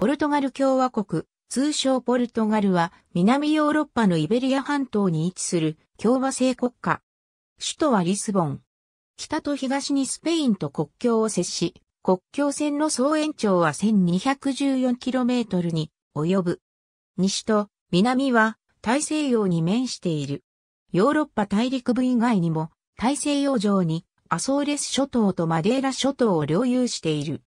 ポルトガル共和国、通称ポルトガルは南ヨーロッパのイベリア半島に位置する共和制国家。首都はリスボン。北と東にスペインと国境を接し、国境線の総延長は 1214km に及ぶ。西と南は大西洋に面している。ヨーロッパ大陸部以外にも大西洋上にアソーレス諸島とマデーラ諸島を領有している。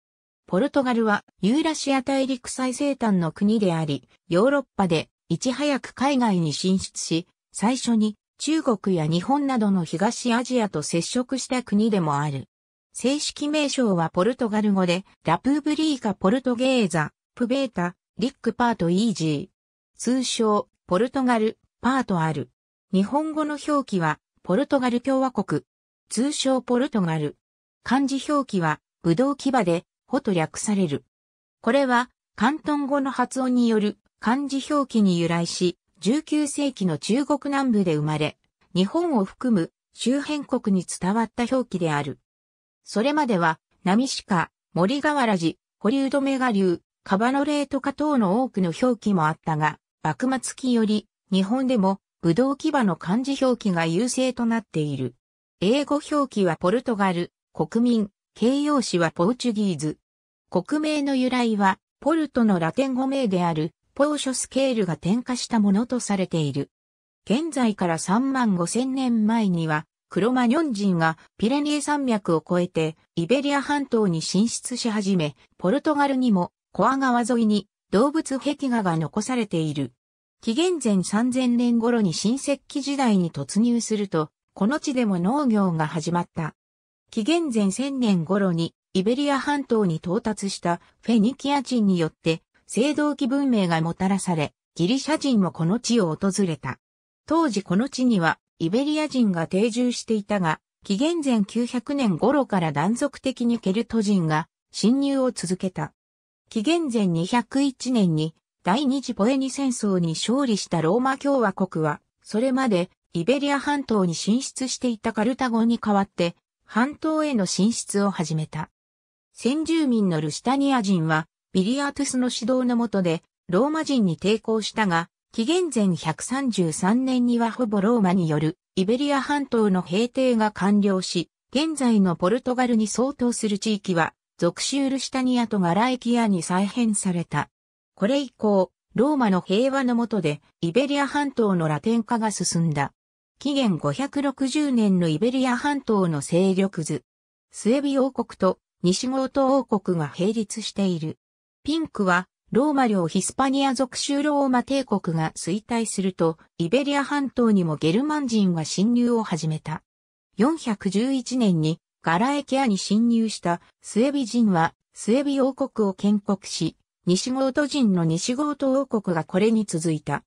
ポルトガルはユーラシア大陸最西端の国であり、ヨーロッパでいち早く海外に進出し、最初に中国や日本などの東アジアと接触した国でもある。正式名称はポルトガル語で、ラプーブリーカ・ポルトゲーザ、プベータ、リック・パート・イージー。通称、ポルトガル、パートある。日本語の表記は、ポルトガル共和国。通称ポルトガル。漢字表記は、ブドウ牙で、ほと略される。これは、関東語の発音による漢字表記に由来し、19世紀の中国南部で生まれ、日本を含む周辺国に伝わった表記である。それまでは、波鹿、森河原寺、堀うどめが流、カバノレート化等の多くの表記もあったが、幕末期より、日本でも、武道牙の漢字表記が優勢となっている。英語表記はポルトガル、国民、形容詞はポーチュギーズ。国名の由来は、ポルトのラテン語名である、ポーショスケールが点火したものとされている。現在から3万5千年前には、クロマニョン人がピレニエ山脈を越えて、イベリア半島に進出し始め、ポルトガルにも、コア川沿いに動物壁画が残されている。紀元前3000年頃に新石器時代に突入すると、この地でも農業が始まった。紀元前1000年頃にイベリア半島に到達したフェニキア人によって青銅器文明がもたらされ、ギリシャ人もこの地を訪れた。当時この地にはイベリア人が定住していたが、紀元前900年頃から断続的にケルト人が侵入を続けた。紀元前201年に第二次ポエニ戦争に勝利したローマ共和国は、それまでイベリア半島に進出していたカルタゴに代わって半島への進出を始めた。先住民のルシタニア人は、ビリアートゥスの指導の下で、ローマ人に抵抗したが、紀元前133年にはほぼローマによるイベリア半島の平定が完了し、現在のポルトガルに相当する地域は、属州ルシタニアとガラエキアに再編された。これ以降、ローマの平和の下で、イベリア半島のラテン化が進んだ。紀元560年のイベリア半島の勢力図。スエビ王国と西ゴート王国が並立している。ピンクはローマ領ヒスパニア属州ローマ帝国が衰退すると、イベリア半島にもゲルマン人は侵入を始めた。411年にガラエケアに侵入したスエビ人はスエビ王国を建国し、西ゴート人の西ゴート王国がこれに続いた。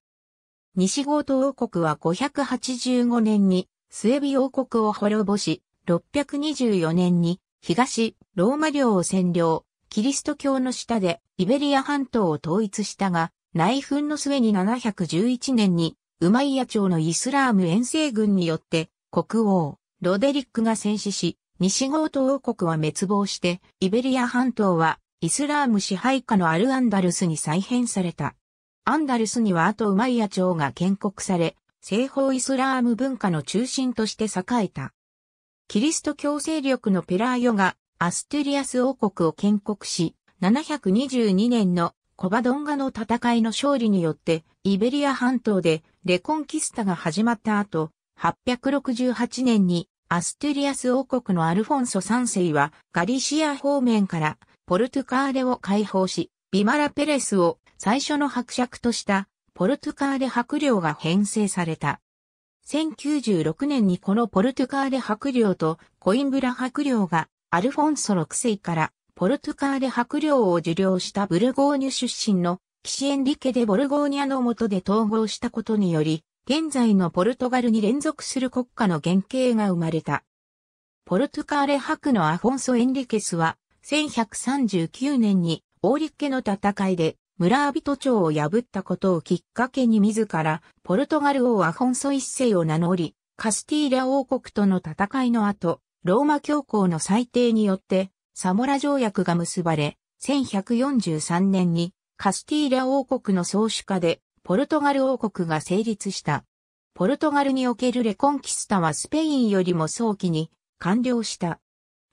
西郷ー王国は585年にスエビ王国を滅ぼし、624年に東ローマ領を占領、キリスト教の下でイベリア半島を統一したが、内紛の末に711年にウマイヤ朝のイスラーム遠征軍によって国王、ロデリックが戦死し、西郷ー王国は滅亡して、イベリア半島はイスラーム支配下のアルアンダルスに再編された。アンダルスには後ウマイヤ朝が建国され、西方イスラーム文化の中心として栄えた。キリスト教勢力のペラーヨがアストゥリアス王国を建国し、722年のコバドンガの戦いの勝利によって、イベリア半島でレコンキスタが始まった後、868年にアストゥリアス王国のアルフォンソ3世はガリシア方面からポルトゥカーレを解放し、ビマラペレスを最初の伯爵としたポルトゥカーレ伯領が編成された。1096年にこのポルトゥカーレ伯領とコインブラ伯領がアルフォンソ6世からポルトゥカーレ伯領を受領したブルゴーニュ出身のキシエンリケでボルゴーニャの下で統合したことにより、現在のポルトガルに連続する国家の原型が生まれた。ポルトカーレ伯のアフォンソ・エンリケスは、1139年にオーリッケの戦いで村人町を破ったことをきっかけに自ら、ポルトガル王アフォンソ一世を名乗り、カスティーリャ王国との戦いの後、ローマ教皇の裁定によって、サモラ条約が結ばれ、1143年にカスティーリャ王国の創始下で、ポルトガル王国が成立した。ポルトガルにおけるレコンキスタはスペインよりも早期に完了した。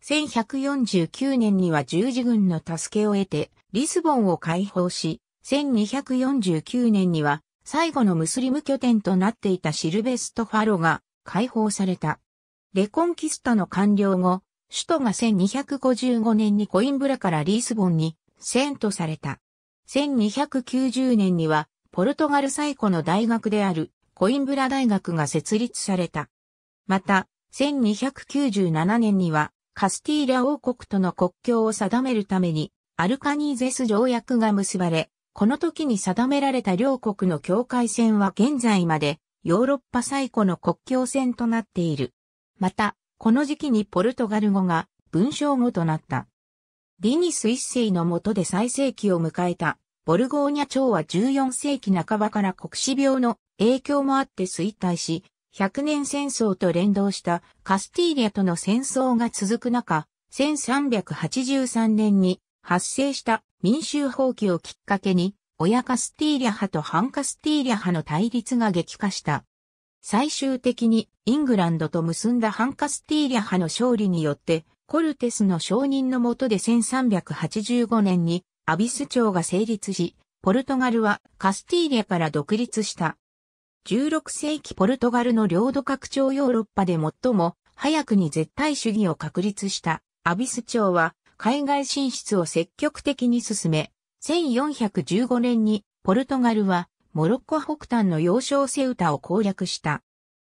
1149年には十字軍の助けを得て、リスボンを解放し、1249年には最後のムスリム拠点となっていたシルベスト・ファロが解放された。レコンキスタの完了後、首都が1255年にコインブラからリスボンに遷都された。1290年にはポルトガル最古の大学であるコインブラ大学が設立された。また、1297年にはカスティーラ王国との国境を定めるためにアルカニーゼス条約が結ばれ、この時に定められた両国の境界線は現在までヨーロッパ最古の国境線となっている。また、この時期にポルトガル語が文章語となった。ディニス一世の下で最盛期を迎えたボルゴーニャ朝は14世紀半ばから国史病の影響もあって衰退し、100年戦争と連動したカスティーリアとの戦争が続く中、1383年に発生した民衆放棄をきっかけに、親カスティーリャ派と反カスティーリャ派の対立が激化した。最終的にイングランドと結んだ反カスティーリャ派の勝利によって、コルテスの承認のもとで1385年にアビス朝が成立し、ポルトガルはカスティーリャから独立した。16世紀ポルトガルの領土拡張ヨーロッパで最も早くに絶対主義を確立したアビス朝は海外進出を積極的に進め、1415年にポルトガルはモロッコ北端の要衝セウタを攻略した。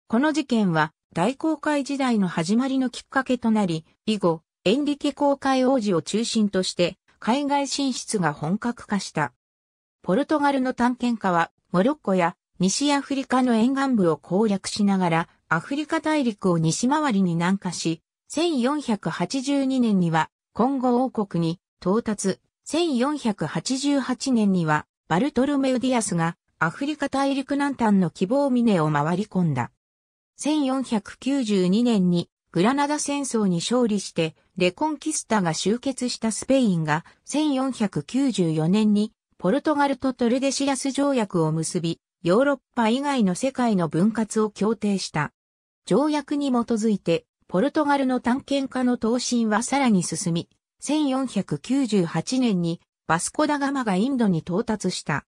この事件は大航海時代の始まりのきっかけとなり、以後、エンリケ航海王子を中心として海外進出が本格化した。ポルトガルの探検家はモロッコや西アフリカの沿岸部を攻略しながらアフリカ大陸を西回りに南下し、1482年には今後王国に到達。1488年にはバルトルメウディアスがアフリカ大陸南端の希望峰を回り込んだ。1492年にグラナダ戦争に勝利してレコンキスタが集結したスペインが1494年にポルトガルとトルデシアス条約を結びヨーロッパ以外の世界の分割を協定した。条約に基づいてポルトガルの探検家の闘神はさらに進み、1498年にバスコダガマがインドに到達した。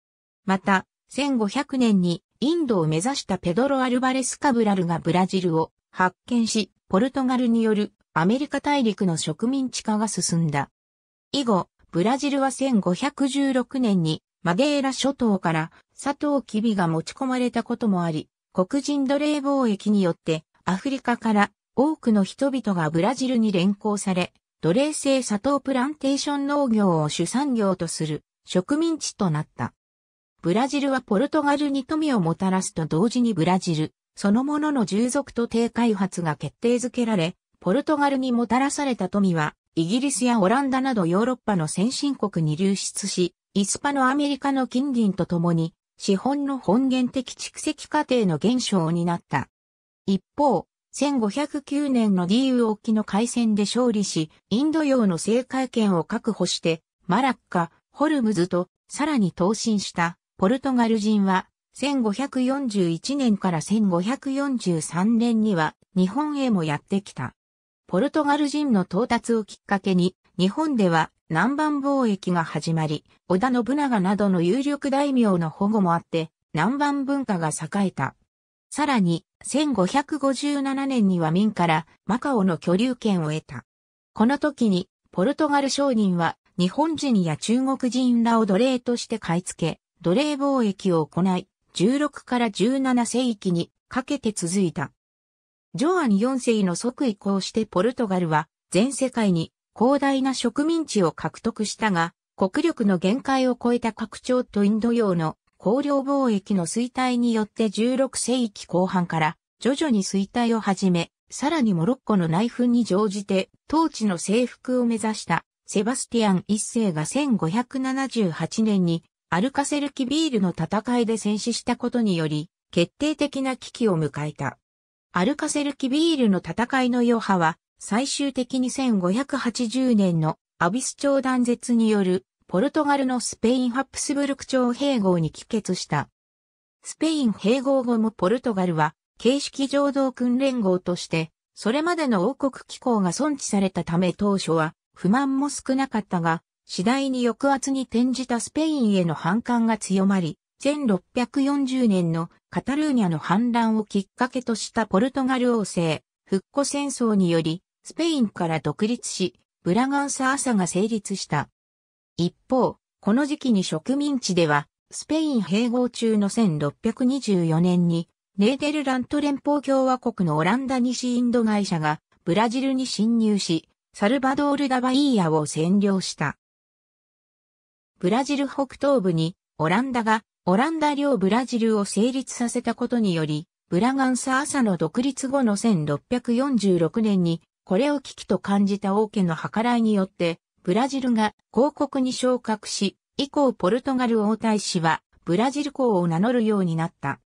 また、1500年にインドを目指したペドロ・アルバレス・カブラルがブラジルを発見し、ポルトガルによるアメリカ大陸の植民地化が進んだ。以後、ブラジルは1516年にマデーラ諸島から佐藤キビが持ち込まれたこともあり、黒人奴隷貿易によってアフリカから多くの人々がブラジルに連行され、奴隷制砂糖プランテーション農業を主産業とする植民地となった。ブラジルはポルトガルに富をもたらすと同時にブラジル、そのものの従属と低開発が決定づけられ、ポルトガルにもたらされた富は、イギリスやオランダなどヨーロッパの先進国に流出し、イスパのアメリカの近隣とともに、資本の本源的蓄積過程の減少になった。一方、1509年のディーウ沖の海戦で勝利し、インド洋の政界権を確保して、マラッカ、ホルムズと、さらに投進したポルトガル人は、1541年から1543年には日本へもやってきた。ポルトガル人の到達をきっかけに、日本では南蛮貿易が始まり、織田信長などの有力大名の保護もあって、南蛮文化が栄えた。さらに、1557年には民からマカオの居留権を得た。この時に、ポルトガル商人は日本人や中国人らを奴隷として買い付け、奴隷貿易を行い、16から17世紀にかけて続いた。ジョアン4世の即位こうしてポルトガルは全世界に広大な植民地を獲得したが、国力の限界を超えた拡張とインド洋の公領貿易の衰退によって16世紀後半から徐々に衰退を始め、さらにモロッコの内紛に乗じて当地の征服を目指したセバスティアン一世が1578年にアルカセルキビールの戦いで戦死したことにより決定的な危機を迎えた。アルカセルキビールの戦いの余波は最終的に1580年のアビス朝断絶によるポルトガルのスペインハプスブルク朝併合に帰結した。スペイン併合後もポルトガルは、形式上同訓連合として、それまでの王国機構が存置されたため当初は、不満も少なかったが、次第に抑圧に転じたスペインへの反感が強まり、1640年のカタルーニャの反乱をきっかけとしたポルトガル王政、復古戦争により、スペインから独立し、ブラガンサ朝が成立した。一方、この時期に植民地では、スペイン併合中の1624年に、ネーデルラント連邦共和国のオランダ西インド会社が、ブラジルに侵入し、サルバドール・ダバイーヤを占領した。ブラジル北東部に、オランダが、オランダ領ブラジルを成立させたことにより、ブラガンサ朝の独立後の1646年に、これを危機と感じた王家の計らいによって、ブラジルが広告に昇格し、以降ポルトガル王太子はブラジル公を名乗るようになった。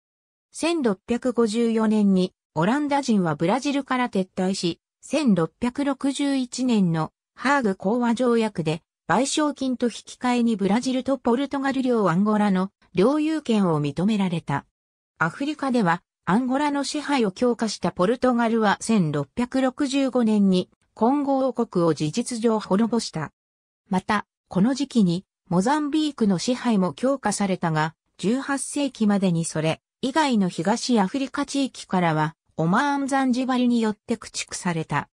1654年にオランダ人はブラジルから撤退し、1661年のハーグ講和条約で賠償金と引き換えにブラジルとポルトガル領アンゴラの領有権を認められた。アフリカではアンゴラの支配を強化したポルトガルは1665年に今後王国を事実上滅ぼした。また、この時期に、モザンビークの支配も強化されたが、18世紀までにそれ、以外の東アフリカ地域からは、オマーン・ザンジバリによって駆逐された。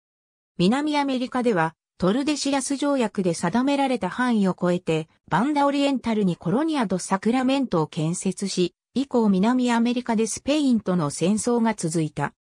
南アメリカでは、トルデシアス条約で定められた範囲を超えて、バンダオリエンタルにコロニアド・サクラメントを建設し、以降南アメリカでスペインとの戦争が続いた。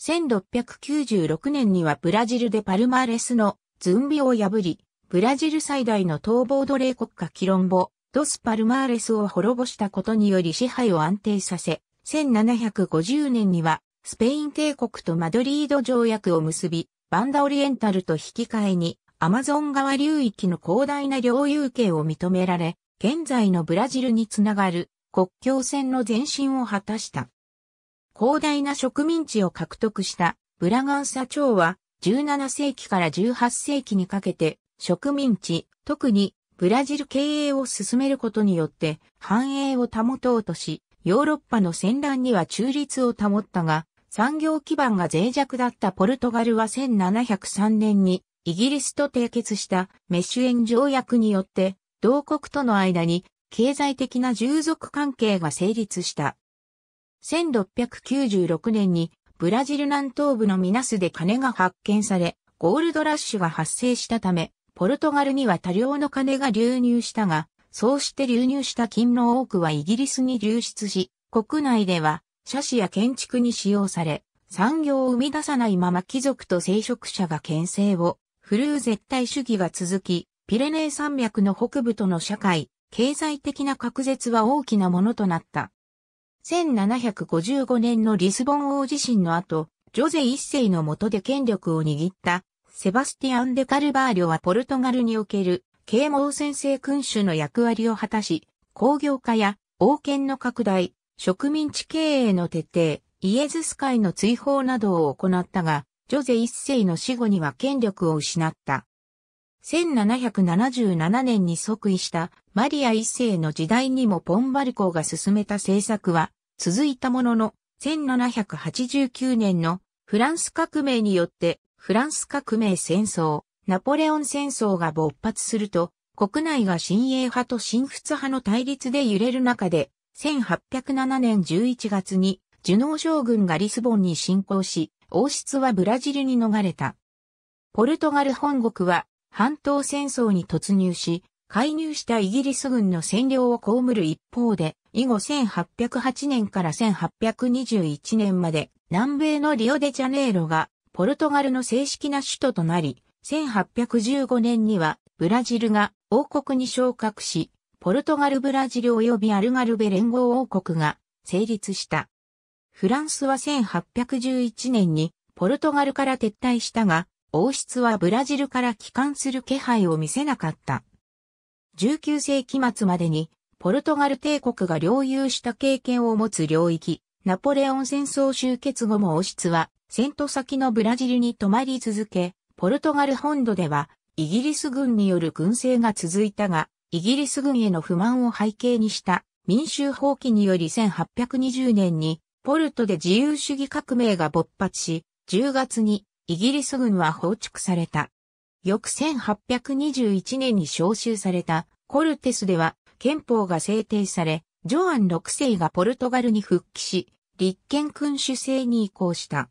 1696年にはブラジルでパルマーレスのズンビを破り、ブラジル最大の逃亡奴隷国家キロンボ、ドス・パルマーレスを滅ぼしたことにより支配を安定させ、1750年にはスペイン帝国とマドリード条約を結び、バンダオリエンタルと引き換えに、アマゾン川流域の広大な領有権を認められ、現在のブラジルにつながる国境線の前進を果たした。広大な植民地を獲得したブラガンサ朝は17世紀から18世紀にかけて植民地、特にブラジル経営を進めることによって繁栄を保とうとし、ヨーロッパの戦乱には中立を保ったが、産業基盤が脆弱だったポルトガルは1703年にイギリスと締結したメッシュエン条約によって同国との間に経済的な従属関係が成立した。1696年にブラジル南東部のミナスで金が発見され、ゴールドラッシュが発生したため、ポルトガルには多量の金が流入したが、そうして流入した金の多くはイギリスに流出し、国内では車種や建築に使用され、産業を生み出さないまま貴族と聖職者が牽制を、振るう絶対主義が続き、ピレネー山脈の北部との社会、経済的な隔絶は大きなものとなった。1755年のリスボン大地震の後、ジョゼ一世の下で権力を握ったセバスティアン・デ・カルバーリョはポルトガルにおける啓蒙先生君主の役割を果たし、工業化や王権の拡大、植民地経営の徹底、イエズス会の追放などを行ったが、ジョゼ一世の死後には権力を失った。1777年に即位したマリア一世の時代にもポンバルコが進めた政策は続いたものの1789年のフランス革命によってフランス革命戦争、ナポレオン戦争が勃発すると国内が新英派と新仏派の対立で揺れる中で1807年11月にジュノー将軍がリスボンに侵攻し王室はブラジルに逃れた。ポルトガル本国は半島戦争に突入し、介入したイギリス軍の占領を被る一方で、以後1808年から1821年まで南米のリオデジャネイロがポルトガルの正式な首都となり、1815年にはブラジルが王国に昇格し、ポルトガル・ブラジル及びアルガルベ連合王国が成立した。フランスは1811年にポルトガルから撤退したが、王室はブラジルから帰還する気配を見せなかった。19世紀末までに、ポルトガル帝国が領有した経験を持つ領域、ナポレオン戦争終結後も王室は、戦闘先のブラジルに泊まり続け、ポルトガル本土では、イギリス軍による軍政が続いたが、イギリス軍への不満を背景にした民衆放棄により1820年にポルトで自由主義革命が勃発し、10月にイギリス軍は放逐された。翌1821年に召集されたコルテスでは憲法が制定され、ジョアン6世がポルトガルに復帰し、立憲君主制に移行した。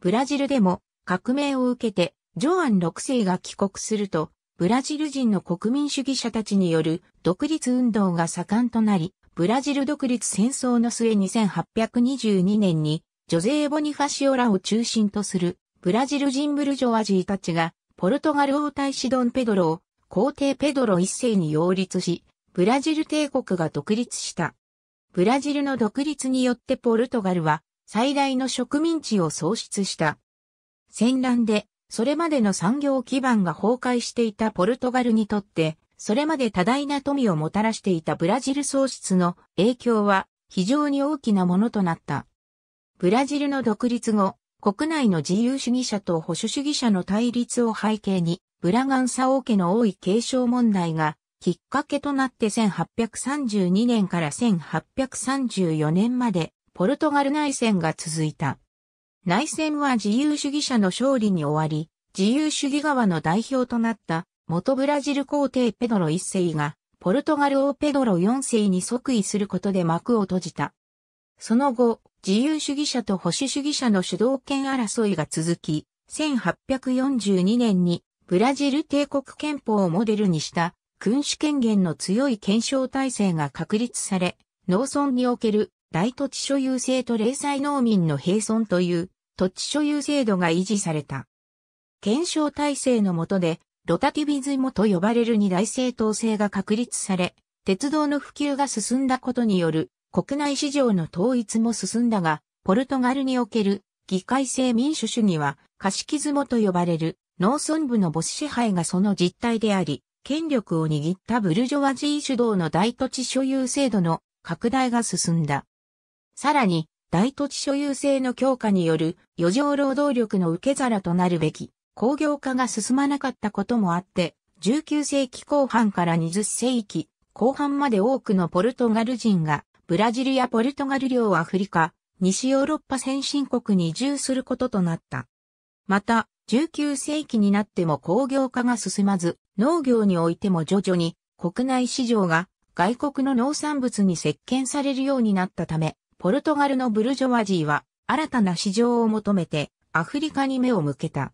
ブラジルでも革命を受けてジョアン6世が帰国すると、ブラジル人の国民主義者たちによる独立運動が盛んとなり、ブラジル独立戦争の末2822年に、ジョゼー・ボニファシオラを中心とするブラジル人ブルジョワジーたちが、ポルトガル王太子ドンペドロを、皇帝ペドロ一世に擁立し、ブラジル帝国が独立した。ブラジルの独立によってポルトガルは、最大の植民地を創出した。戦乱で、それまでの産業基盤が崩壊していたポルトガルにとって、それまで多大な富をもたらしていたブラジル創出の影響は非常に大きなものとなった。ブラジルの独立後、国内の自由主義者と保守主義者の対立を背景に、ブラガンサ王家の多い継承問題がきっかけとなって1832年から1834年までポルトガル内戦が続いた。内戦は自由主義者の勝利に終わり、自由主義側の代表となった元ブラジル皇帝ペドロ一世がポルトガル王ペドロ四世に即位することで幕を閉じた。その後、自由主義者と保守主義者の主導権争いが続き、1842年にブラジル帝国憲法をモデルにした君主権限の強い検証体制が確立され、農村における大土地所有制と零細農民の並存という土地所有制度が維持された。検証体制の下で、ロタティビズモと呼ばれる二大政党制が確立され、鉄道の普及が進んだことによる国内市場の統一も進んだが、ポルトガルにおける議会制民主主義は、カシキズモと呼ばれる農村部の母子支配がその実態であり、権力を握ったブルジョワジー主導の大土地所有制度の拡大が進んだ。さらに、大土地所有制の強化による余剰労働力の受け皿となるべき工業化が進まなかったこともあって、19世紀後半から20世紀後半まで多くのポルトガル人がブラジルやポルトガル領アフリカ、西ヨーロッパ先進国に移住することとなった。また、19世紀になっても工業化が進まず、農業においても徐々に国内市場が外国の農産物に席巻されるようになったため、ポルトガルのブルジョワジーは新たな市場を求めてアフリカに目を向けた。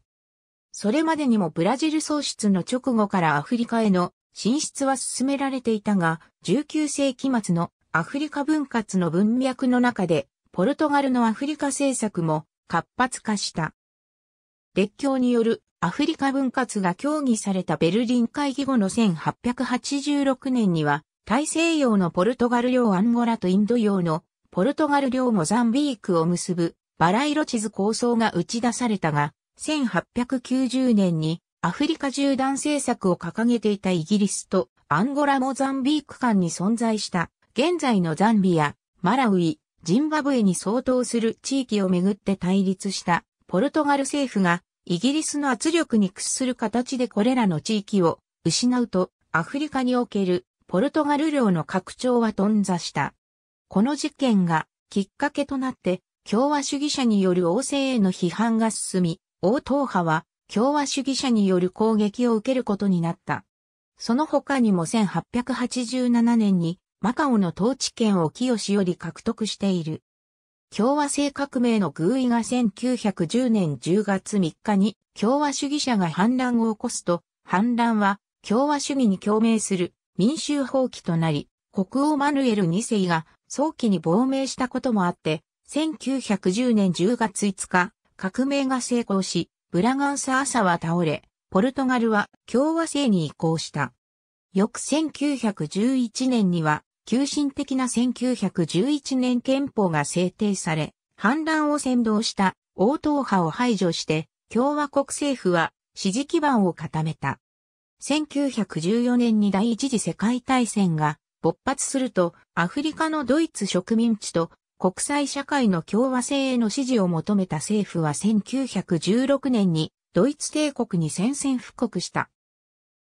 それまでにもブラジル喪失の直後からアフリカへの進出は進められていたが、19世紀末のアフリカ分割の文脈の中で、ポルトガルのアフリカ政策も活発化した。列強によるアフリカ分割が協議されたベルリン会議後の1886年には、大西洋のポルトガル領アンゴラとインド洋のポルトガル領モザンビークを結ぶバラ色地図構想が打ち出されたが、1890年にアフリカ縦断政策を掲げていたイギリスとアンゴラモザンビーク間に存在した現在のザンビア、マラウイ、ジンバブエに相当する地域をめぐって対立したポルトガル政府がイギリスの圧力に屈する形でこれらの地域を失うとアフリカにおけるポルトガル領の拡張は頓挫した。この事件がきっかけとなって共和主義者による王政への批判が進み、王党派は共和主義者による攻撃を受けることになった。その他にも1887年にマカオの統治権を清より獲得している。共和制革命の偶意が1910年10月3日に共和主義者が反乱を起こすと、反乱は共和主義に共鳴する民衆放棄となり、国王マヌエル2世が早期に亡命したこともあって、1910年10月5日、革命が成功し、ブラガンサ朝は倒れ、ポルトガルは共和制に移行した。翌1911年には急進的な1911年憲法が制定され、反乱を扇動した王党派を排除して共和国政府は支持基盤を固めた。1914年に第一次世界大戦が勃発するとアフリカのドイツ植民地と国際社会の共和制への支持を求めた政府は1916年にドイツ帝国に宣戦布告した。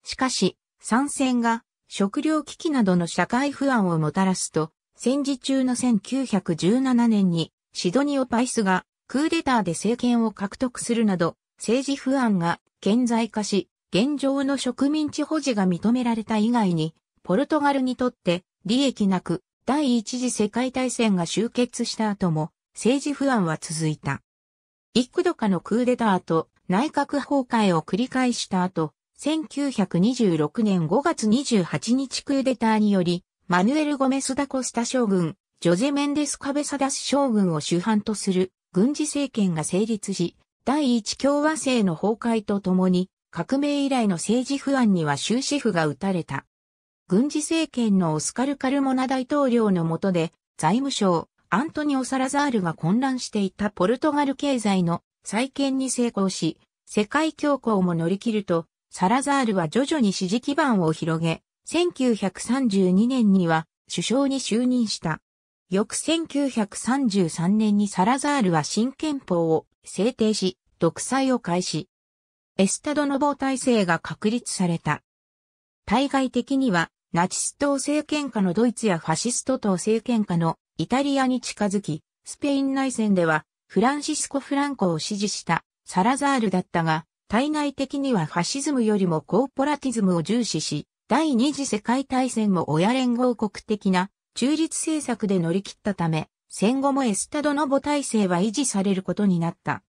しかし、参戦が食糧危機などの社会不安をもたらすと、戦時中の1917年にシドニオ・パイスがクーデターで政権を獲得するなど、政治不安が顕在化し、現状の植民地保持が認められた以外に、ポルトガルにとって利益なく第一次世界大戦が終結した後も政治不安は続いた。幾度かのクーデターと内閣崩壊を繰り返した後、1926年5月28日クーデターにより、マヌエル・ゴメス・ダ・コスタ将軍、ジョゼ・メンデス・カベサダス将軍を主犯とする軍事政権が成立し、第一共和制の崩壊とともに、革命以来の政治不安には終止符が打たれた。軍事政権のオスカル・カルモナ大統領の下で、財務省、アントニオ・サラザールが混乱していたポルトガル経済の再建に成功し、世界恐慌も乗り切ると、サラザールは徐々に支持基盤を広げ、1932年には首相に就任した。翌1933年にサラザールは新憲法を制定し、独裁を開始。エスタドノボ体制が確立された。対外的には、ナチス党政権下のドイツやファシスト党政権下のイタリアに近づき、スペイン内戦ではフランシスコ・フランコを支持したサラザールだったが、対外的にはファシズムよりもコーポラティズムを重視し、第二次世界大戦も親連合国的な中立政策で乗り切ったため、戦後もエスタドノボ体制は維持されることになった。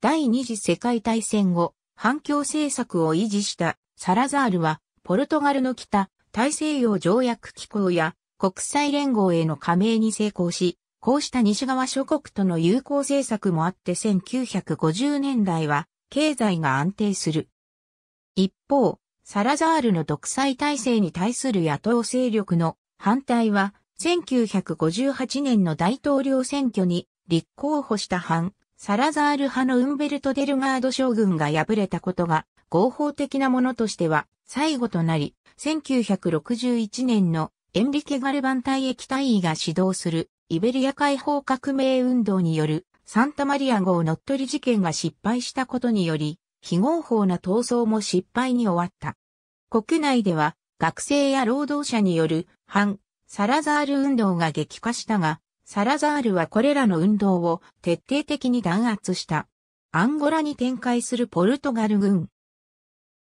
第二次世界大戦後、反共政策を維持したサラザールは、ポルトガルの北、大西洋条約機構や国際連合への加盟に成功し、こうした西側諸国との友好政策もあって1950年代は経済が安定する。一方、サラザールの独裁体制に対する野党勢力の反対は、1958年の大統領選挙に立候補した反、サラザール派のウンベルト・デルガード将軍が敗れたことが合法的なものとしては最後となり、1961年のエンリケ・ガルバン隊役隊員が指導するイベリア解放革命運動によるサンタマリア号乗っ取り事件が失敗したことにより、非合法な闘争も失敗に終わった。国内では学生や労働者による反サラザール運動が激化したが、サラザールはこれらの運動を徹底的に弾圧した。アンゴラに展開するポルトガル軍。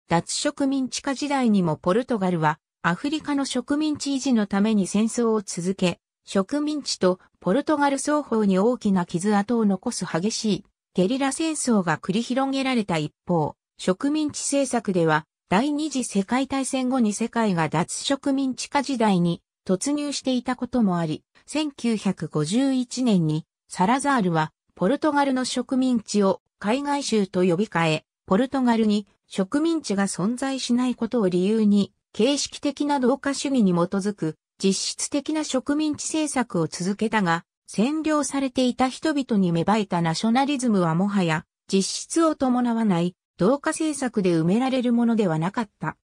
脱植民地化時代にもポルトガルはアフリカの植民地維持のために戦争を続け、植民地とポルトガル双方に大きな傷跡を残す激しいゲリラ戦争が繰り広げられた一方、植民地政策では第二次世界大戦後に世界が脱植民地化時代に突入していたこともあり、1951年にサラザールはポルトガルの植民地を海外州と呼び換え、ポルトガルに植民地が存在しないことを理由に、形式的な同化主義に基づく実質的な植民地政策を続けたが、占領されていた人々に芽生えたナショナリズムはもはや、実質を伴わない、同化政策で埋められるものではなかった。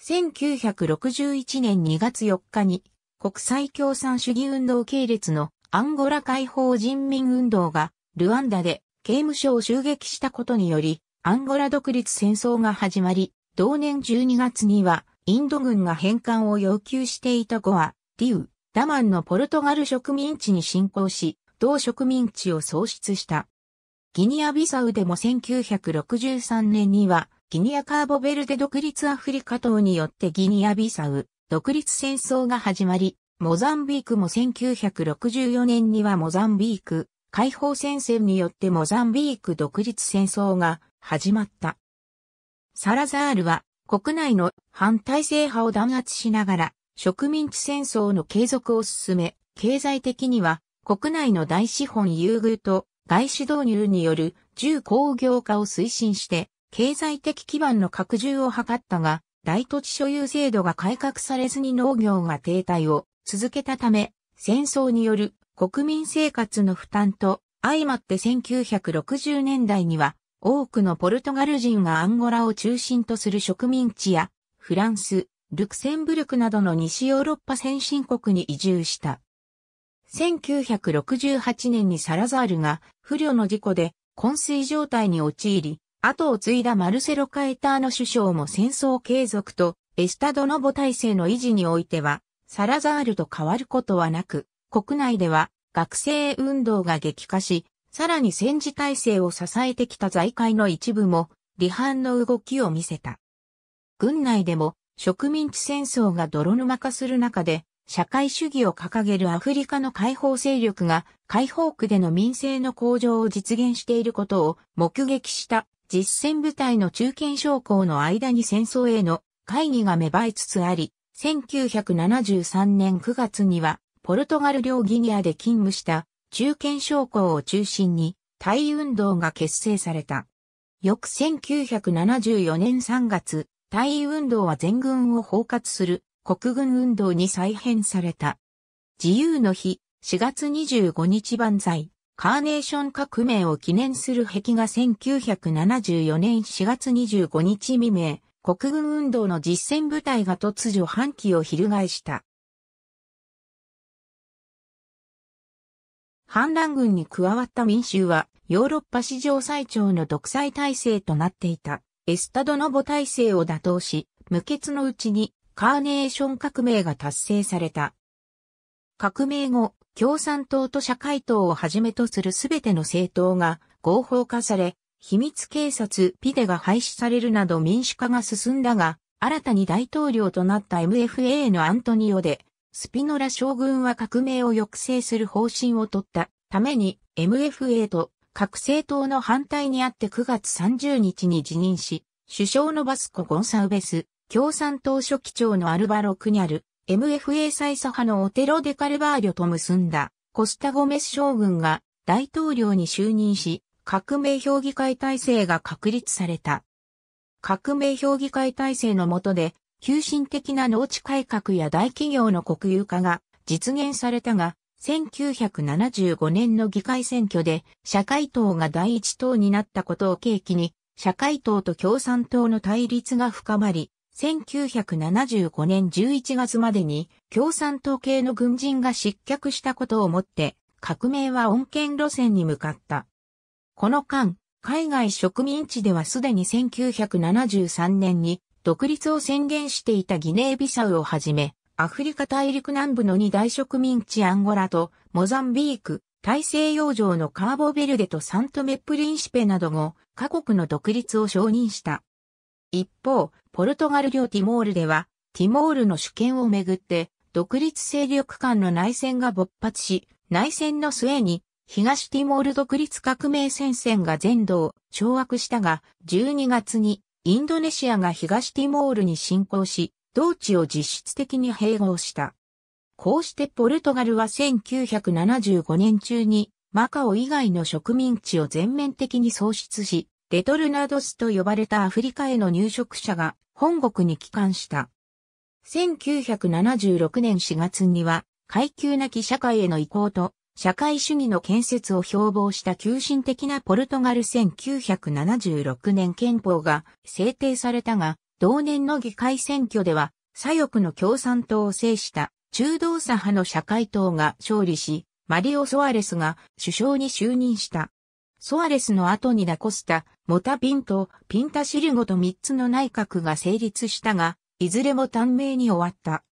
1961年2月4日に、国際共産主義運動系列のアンゴラ解放人民運動が、ルワンダで刑務所を襲撃したことにより、アンゴラ独立戦争が始まり、同年12月には、インド軍が返還を要求していた後は、ディウ、ダマンのポルトガル植民地に侵攻し、同植民地を創出した。ギニア・ビサウでも1963年には、ギニア・カーボベルデ独立アフリカ島によってギニア・ビサウ、独立戦争が始まり、モザンビークも1964年にはモザンビーク、解放戦線によってモザンビーク独立戦争が始まった。サラザールは国内の反体制派を弾圧しながら植民地戦争の継続を進め、経済的には国内の大資本優遇と外資導入による重工業化を推進して経済的基盤の拡充を図ったが、大土地所有制度が改革されずに農業が停滞を続けたため、戦争による国民生活の負担と相まって1960年代には多くのポルトガル人がアンゴラを中心とする植民地や、フランス、ルクセンブルクなどの西ヨーロッパ先進国に移住した。1968年にサラザールが不慮の事故で昏睡状態に陥り、後を継いだマルセロ・カエターの首相も戦争継続とエスタドノボ体制の維持においては、サラザールと変わることはなく、国内では学生運動が激化し、さらに戦時体制を支えてきた財界の一部も、離反の動きを見せた。軍内でも植民地戦争が泥沼化する中で、社会主義を掲げるアフリカの解放勢力が解放区での民生の向上を実現していることを目撃した実戦部隊の中堅将校の間に戦争への会議が芽生えつつあり、1973年9月にはポルトガル領ギニアで勤務した中堅将校を中心に、大運動が結成された。翌1974年3月、大運動は全軍を包括する国軍運動に再編された。自由の日、4月25日万歳、カーネーション革命を記念する壁画1974年4月25日未明、国軍運動の実践部隊が突如反旗を翻した。反乱軍に加わった民衆は、ヨーロッパ史上最長の独裁体制となっていた、エスタドノボ体制を打倒し、無血のうちに、カーネーション革命が達成された。革命後、共産党と社会党をはじめとするすべての政党が合法化され、秘密警察ピデが廃止されるなど民主化が進んだが、新たに大統領となった MFA のアントニオで、スピノラ将軍は革命を抑制する方針を取ったために MFA と各政党の反対にあって9月30日に辞任し、首相のバスコ・ゴンサウベス、共産党書記長のアルバロ・クニャル、MFA 最左派のオテロ・デ・カルバーリョと結んだコスタ・ゴメス将軍が大統領に就任し、革命評議会体制が確立された。革命評議会体制の下で急進的な農地改革や大企業の国有化が実現されたが、1975年の議会選挙で社会党が第一党になったことを契機に、社会党と共産党の対立が深まり、1975年11月までに共産党系の軍人が失脚したことをもって、革命は穏健路線に向かった。この間、海外植民地ではすでに1973年に独立を宣言していたギネービサウをはじめ、アフリカ大陸南部の二大植民地アンゴラとモザンビーク、大西洋上のカーボベルデとサントメプリンシペなども各国の独立を承認した。一方、ポルトガル領ティモールでは、ティモールの主権をめぐって、独立勢力間の内戦が勃発し、内戦の末に、東ティモール独立革命戦線が全土を掌握したが、12月にインドネシアが東ティモールに侵攻し、同地を実質的に併合した。こうしてポルトガルは1975年中にマカオ以外の植民地を全面的に創出し、レトルナドスと呼ばれたアフリカへの入植者が本国に帰還した。1976年4月には階級なき社会への移行と社会主義の建設を標榜した急進的なポルトガル1976年憲法が制定されたが、同年の議会選挙では左翼の共産党を制した中道左派の社会党が勝利し、マリオ・ソアレスが首相に就任した。ソアレスの後にダコスタ、モタビンとピンタシルゴと3つの内閣が成立したが、いずれも短命に終わった。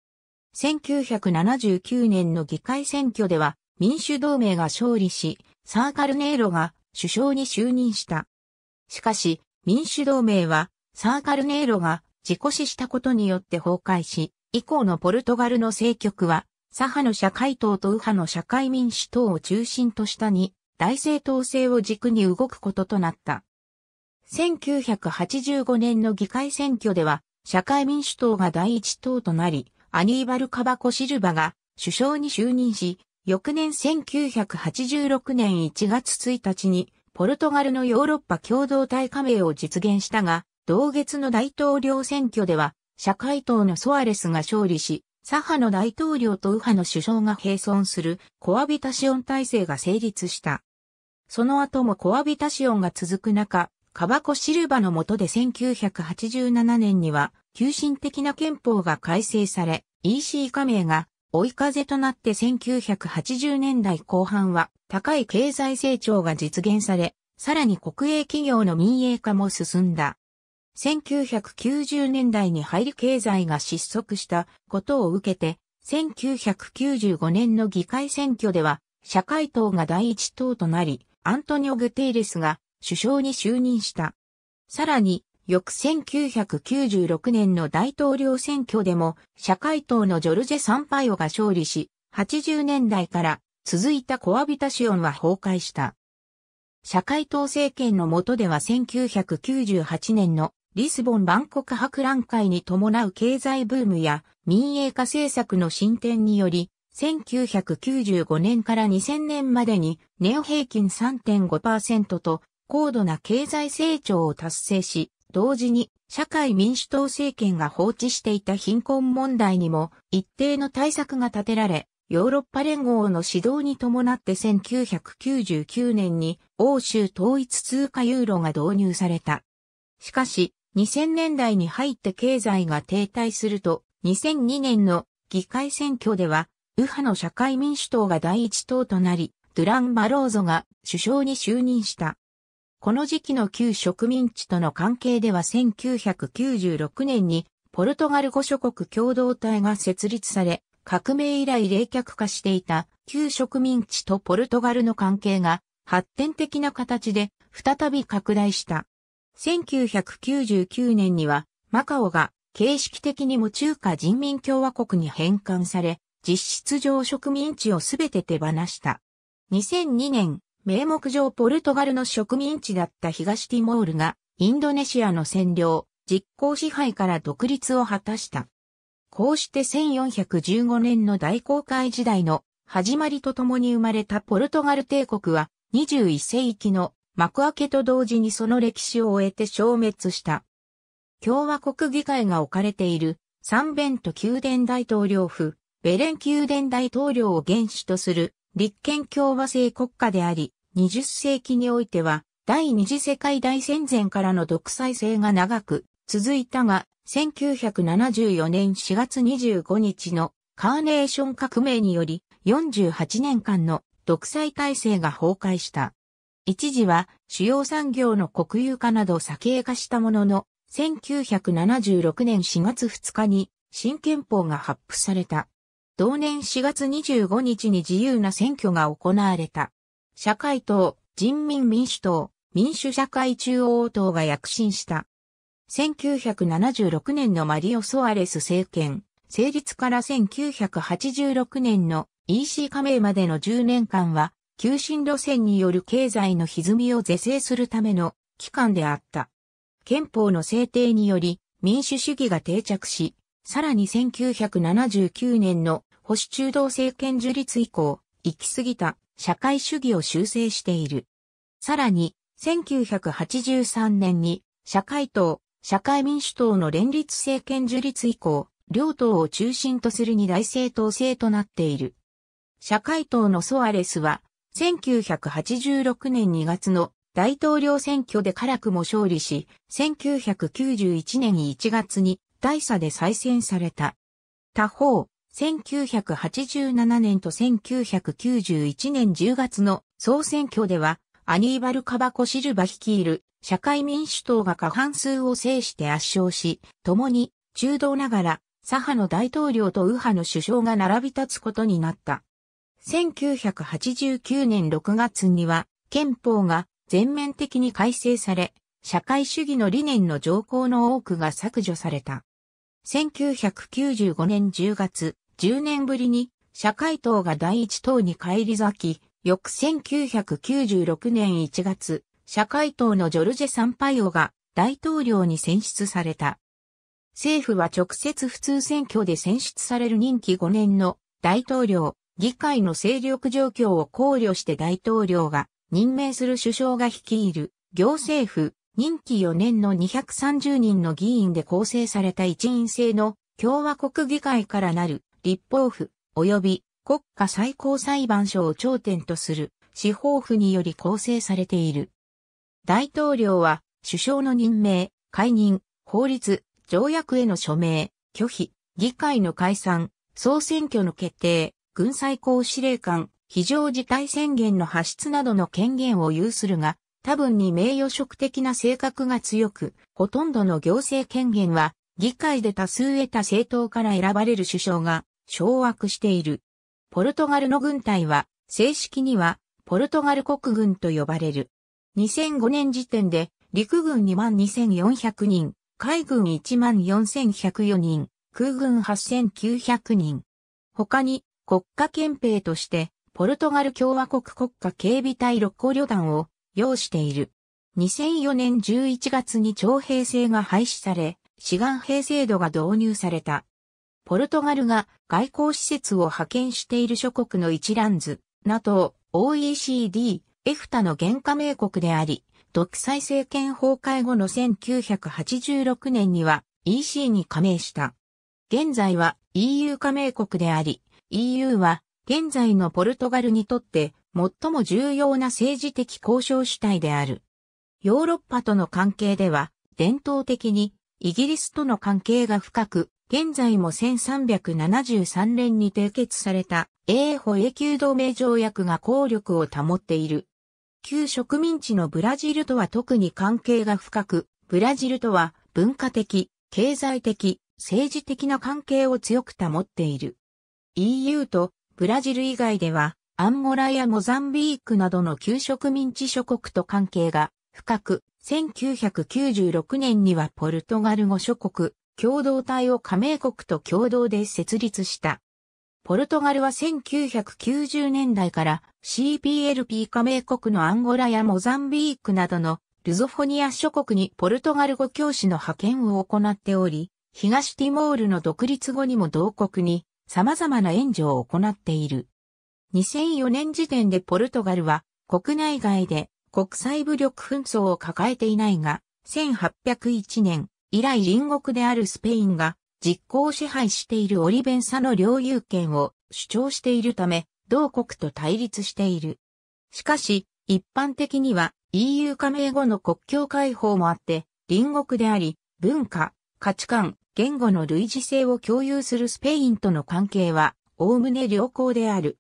1979年の議会選挙では、民主同盟が勝利し、サーカルネーロが首相に就任した。しかし、民主同盟は、サーカルネーロが自己死したことによって崩壊し、以降のポルトガルの政局は、左派の社会党と右派の社会民主党を中心としたに、大政党制を軸に動くこととなった。1985年の議会選挙では、社会民主党が第一党となり、アニーバル・カバコ・シルバが首相に就任し、翌年1986年1月1日に、ポルトガルのヨーロッパ共同体加盟を実現したが、同月の大統領選挙では、社会党のソアレスが勝利し、左派の大統領と右派の首相が並存するコアビタシオン体制が成立した。その後もコアビタシオンが続く中、カバコシルバの下で1987年には、急進的な憲法が改正され、EC 加盟が追い風となって1980年代後半は高い経済成長が実現され、さらに国営企業の民営化も進んだ。1990年代に入り経済が失速したことを受けて、1995年の議会選挙では、社会党が第一党となり、アントニオ・グテーレスが首相に就任した。さらに、翌1996年の大統領選挙でも社会党のジョルジェ・サンパイオが勝利し、80年代から続いたコアビタシオンは崩壊した。社会党政権の下では1998年のリスボン万国博覧会に伴う経済ブームや民営化政策の進展により、1995年から2000年までにネオ平均3.5%と高度な経済成長を達成し、同時に社会民主党政権が放置していた貧困問題にも一定の対策が立てられ、ヨーロッパ連合の指導に伴って1999年に欧州統一通貨ユーロが導入された。しかし、2000年代に入って経済が停滞すると、2002年の議会選挙では、右派の社会民主党が第一党となり、ドゥラン・バローゾが首相に就任した。この時期の旧植民地との関係では1996年にポルトガル五諸国共同体が設立され、革命以来冷却化していた旧植民地とポルトガルの関係が発展的な形で再び拡大した。1999年にはマカオが形式的にも中華人民共和国に返還され、実質上植民地をすべて手放した。2002年、名目上ポルトガルの植民地だった東ティモールが、インドネシアの占領、実行支配から独立を果たした。こうして1415年の大航海時代の始まりとともに生まれたポルトガル帝国は21世紀の幕開けと同時にその歴史を終えて消滅した。共和国議会が置かれているサンベント宮殿大統領府、ベレン宮殿大統領を原始とする立憲共和制国家であり、20世紀においては、第二次世界大戦前からの独裁制が長く続いたが、1974年4月25日のカーネーション革命により48年間の独裁体制が崩壊した。一時は主要産業の国有化など左傾化したものの、1976年4月2日に新憲法が発布された。同年4月25日に自由な選挙が行われた。社会党、人民民主党、民主社会中央党が躍進した。1976年のマリオ・ソアレス政権、成立から1986年の EC 加盟までの10年間は、急進路線による経済の歪みを是正するための期間であった。憲法の制定により民主主義が定着し、さらに1979年の保守中道政権樹立以降、行き過ぎた社会主義を修正している。さらに、1983年に社会党、社会民主党の連立政権樹立以降、両党を中心とする二大政党制となっている。社会党のソアレスは、1986年2月の大統領選挙で辛くも勝利し、1991年1月に大差で再選された。他方、1987年と1991年10月の総選挙では、アニーバル・カバコ・シルバ率いる社会民主党が過半数を制して圧勝し、共に中道ながら左派の大統領と右派の首相が並び立つことになった。1989年6月には憲法が全面的に改正され、社会主義の理念の条項の多くが削除された。1995年10月、10年ぶりに社会党が第一党に返り咲き、翌1996年1月、社会党のジョルジェ・サンパイオが大統領に選出された。政府は直接普通選挙で選出される任期5年の大統領、議会の勢力状況を考慮して大統領が任命する首相が率いる行政府任期4年の230人の議員で構成された一員制の共和国議会からなる立法府及び国家最高裁判所を頂点とする司法府により構成されている。大統領は首相の任命、解任、法律、条約への署名、拒否、議会の解散、総選挙の決定、軍最高司令官、非常事態宣言の発出などの権限を有するが、多分に名誉職的な性格が強く、ほとんどの行政権限は、議会で多数得た政党から選ばれる首相が掌握している。ポルトガルの軍隊は、正式には、ポルトガル国軍と呼ばれる。2005年時点で、陸軍22,400人、海軍14,104人、空軍8,900人。他に、国家憲兵として、ポルトガル共和国国家警備隊六甲旅団を要している。2004年11月に徴兵制が廃止され、志願兵制度が導入された。ポルトガルが外交施設を派遣している諸国の一覧図、NATO、OECD、EFTA の原加盟国であり、独裁政権崩壊後の1986年には EC に加盟した。現在は EU 加盟国であり、EU は現在のポルトガルにとって最も重要な政治的交渉主体である。ヨーロッパとの関係では、伝統的にイギリスとの関係が深く、現在も1373年に締結された英保永久同盟条約が効力を保っている。旧植民地のブラジルとは特に関係が深く、ブラジルとは文化的、経済的、政治的な関係を強く保っている。EU とブラジル以外ではアンゴラやモザンビークなどの旧植民地諸国と関係が深く、1996年にはポルトガル語諸国、共同体を加盟国と共同で設立した。ポルトガルは1990年代から CPLP 加盟国のアンゴラやモザンビークなどのルゾフォニア諸国にポルトガル語教師の派遣を行っており、東ティモールの独立後にも同国に様々な援助を行っている。2004年時点でポルトガルは国内外で国際武力紛争を抱えていないが、1801年以来隣国であるスペインが実行支配しているオリベンサの領有権を主張しているため、同国と対立している。しかし、一般的には EU 加盟後の国境解放もあって、隣国であり、文化、価値観、言語の類似性を共有するスペインとの関係は、おおむね良好である。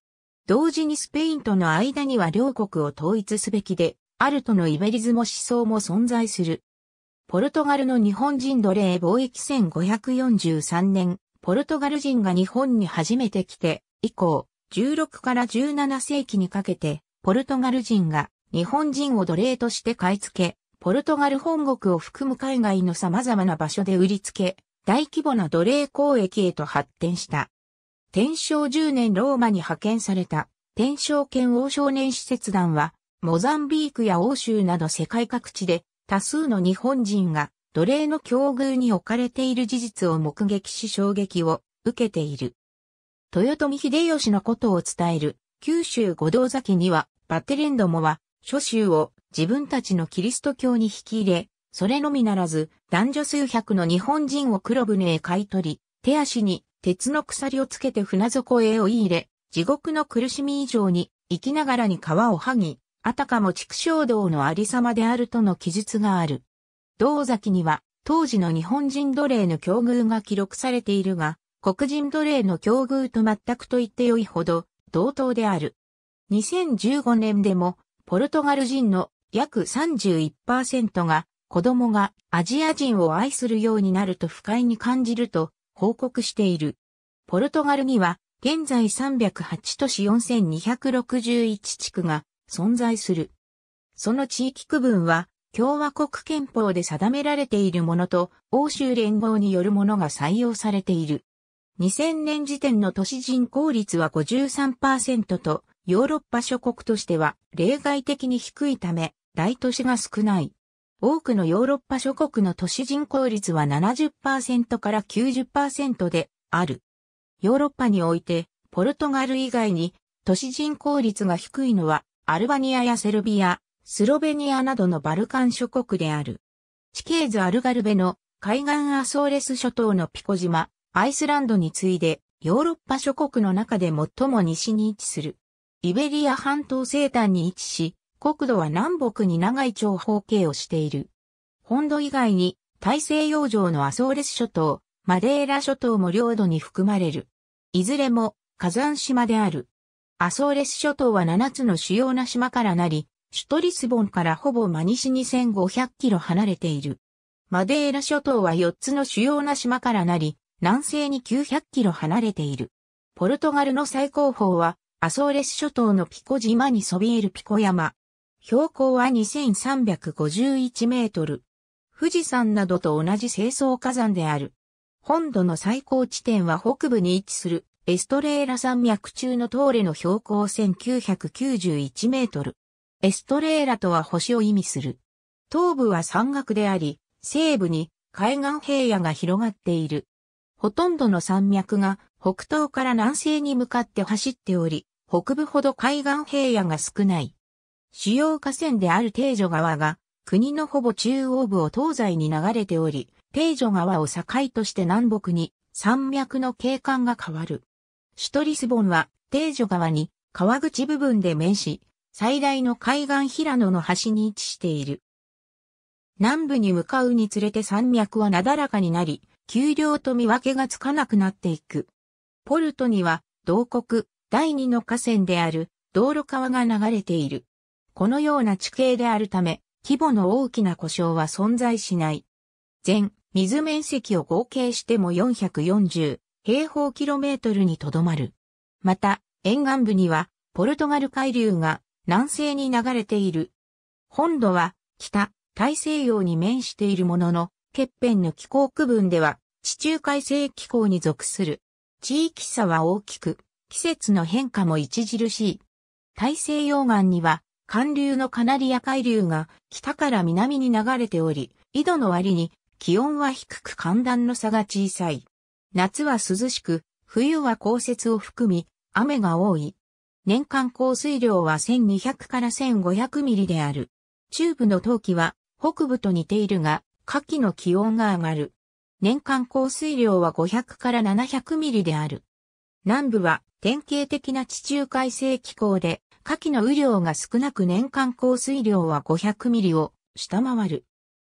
同時にスペインとの間には両国を統一すべきで、あるとのイベリズム思想も存在する。ポルトガルの日本人奴隷貿易1543年、ポルトガル人が日本に初めて来て、以降、16から17世紀にかけて、ポルトガル人が日本人を奴隷として買い付け、ポルトガル本国を含む海外の様々な場所で売り付け、大規模な奴隷交易へと発展した。天正10年ローマに派遣された天正剣王少年使節団は、モザンビークや欧州など世界各地で多数の日本人が奴隷の境遇に置かれている事実を目撃し衝撃を受けている。豊臣秀吉のことを伝える九州五道崎にはバテレンどもは諸州を自分たちのキリスト教に引き入れ、それのみならず男女数百の日本人を黒船へ買い取り、手足に鉄の鎖をつけて船底へ追い入れ、地獄の苦しみ以上に、生きながらに皮を剥ぎ、あたかも畜生道のありさまであるとの記述がある。道崎には、当時の日本人奴隷の境遇が記録されているが、黒人奴隷の境遇と全くと言ってよいほど、同等である。2015年でも、ポルトガル人の約31%が、子供がアジア人を愛するようになると不快に感じると報告している。ポルトガルには、現在308都市4261地区が存在する。その地域区分は、共和国憲法で定められているものと、欧州連合によるものが採用されている。2000年時点の都市人口率は53%と、ヨーロッパ諸国としては例外的に低いため、大都市が少ない。多くのヨーロッパ諸国の都市人口率は70%から90%である。ヨーロッパにおいて、ポルトガル以外に都市人口率が低いのはアルバニアやセルビア、スロベニアなどのバルカン諸国である。地形図アルガルベの海岸アソーレス諸島のピコ島、アイスランドに次いでヨーロッパ諸国の中で最も西に位置する。イベリア半島西端に位置し、国土は南北に長い長方形をしている。本土以外に大西洋上のアソーレス諸島、マデーラ諸島も領土に含まれる。いずれも火山島である。アソーレス諸島は7つの主要な島からなり、首都リスボンからほぼ真西に1500キロ離れている。マデーラ諸島は4つの主要な島からなり、南西に900キロ離れている。ポルトガルの最高峰は、アソーレス諸島のピコ島にそびえるピコ山。標高は2351メートル。富士山などと同じ清掃火山である。本土の最高地点は北部に位置するエストレーラ山脈中のトーレの標高1991メートル。エストレーラとは星を意味する。東部は山岳であり、西部に海岸平野が広がっている。ほとんどの山脈が北東から南西に向かって走っており、北部ほど海岸平野が少ない。主要河川である定女川が、国のほぼ中央部を東西に流れており、定女川を境として南北に山脈の景観が変わる。首都リスボンは定女川に川口部分で面し、最大の海岸平野の端に位置している。南部に向かうにつれて山脈はなだらかになり、丘陵と見分けがつかなくなっていく。ポルトには、同国、第二の河川である、道路川が流れている。このような地形であるため、規模の大きな故障は存在しない。全、水面積を合計しても440平方キロメートルにとどまる。また、沿岸部には、ポルトガル海流が南西に流れている。本土は、北、大西洋に面しているものの、欠片の気候区分では、地中海性気候に属する。地域差は大きく、季節の変化も著しい。大西洋岸には、寒流のカナリア海流が北から南に流れており、緯度の割に気温は低く寒暖の差が小さい。夏は涼しく、冬は降雪を含み、雨が多い。年間降水量は1200から1500ミリである。中部の冬季は北部と似ているが、夏季の気温が上がる。年間降水量は500から700ミリである。南部は典型的な地中海性気候で夏季の雨量が少なく年間降水量は500ミリを下回る。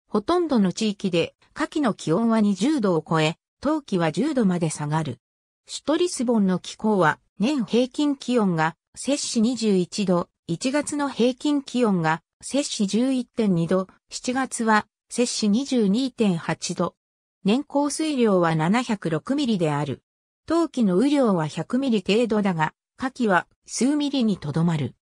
ほとんどの地域で夏季の気温は20度を超え、冬季は10度まで下がる。首都リスボンの気候は年平均気温が摂氏21度、1月の平均気温が摂氏11.2度、7月は摂氏22.8度。年降水量は706ミリである。冬季の雨量は100ミリ程度だが、火気は数ミリにとどまる。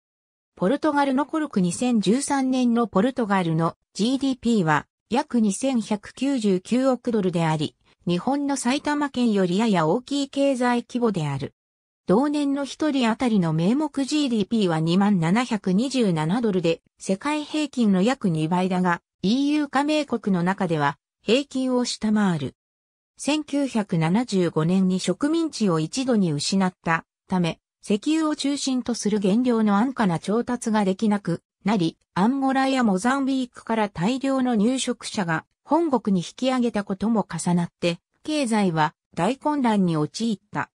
ポルトガルのコルク2013年のポルトガルの GDP は約2199億ドルであり、日本の埼玉県よりやや大きい経済規模である。同年の一人当たりの名目 GDP は2727ドルで、世界平均の約2倍だが、EU 加盟国の中では平均を下回る。1975年に植民地を一度に失ったため、石油を中心とする原料の安価な調達ができなくなり、アンゴラやモザンビークから大量の入植者が本国に引き上げたことも重なって、経済は大混乱に陥った。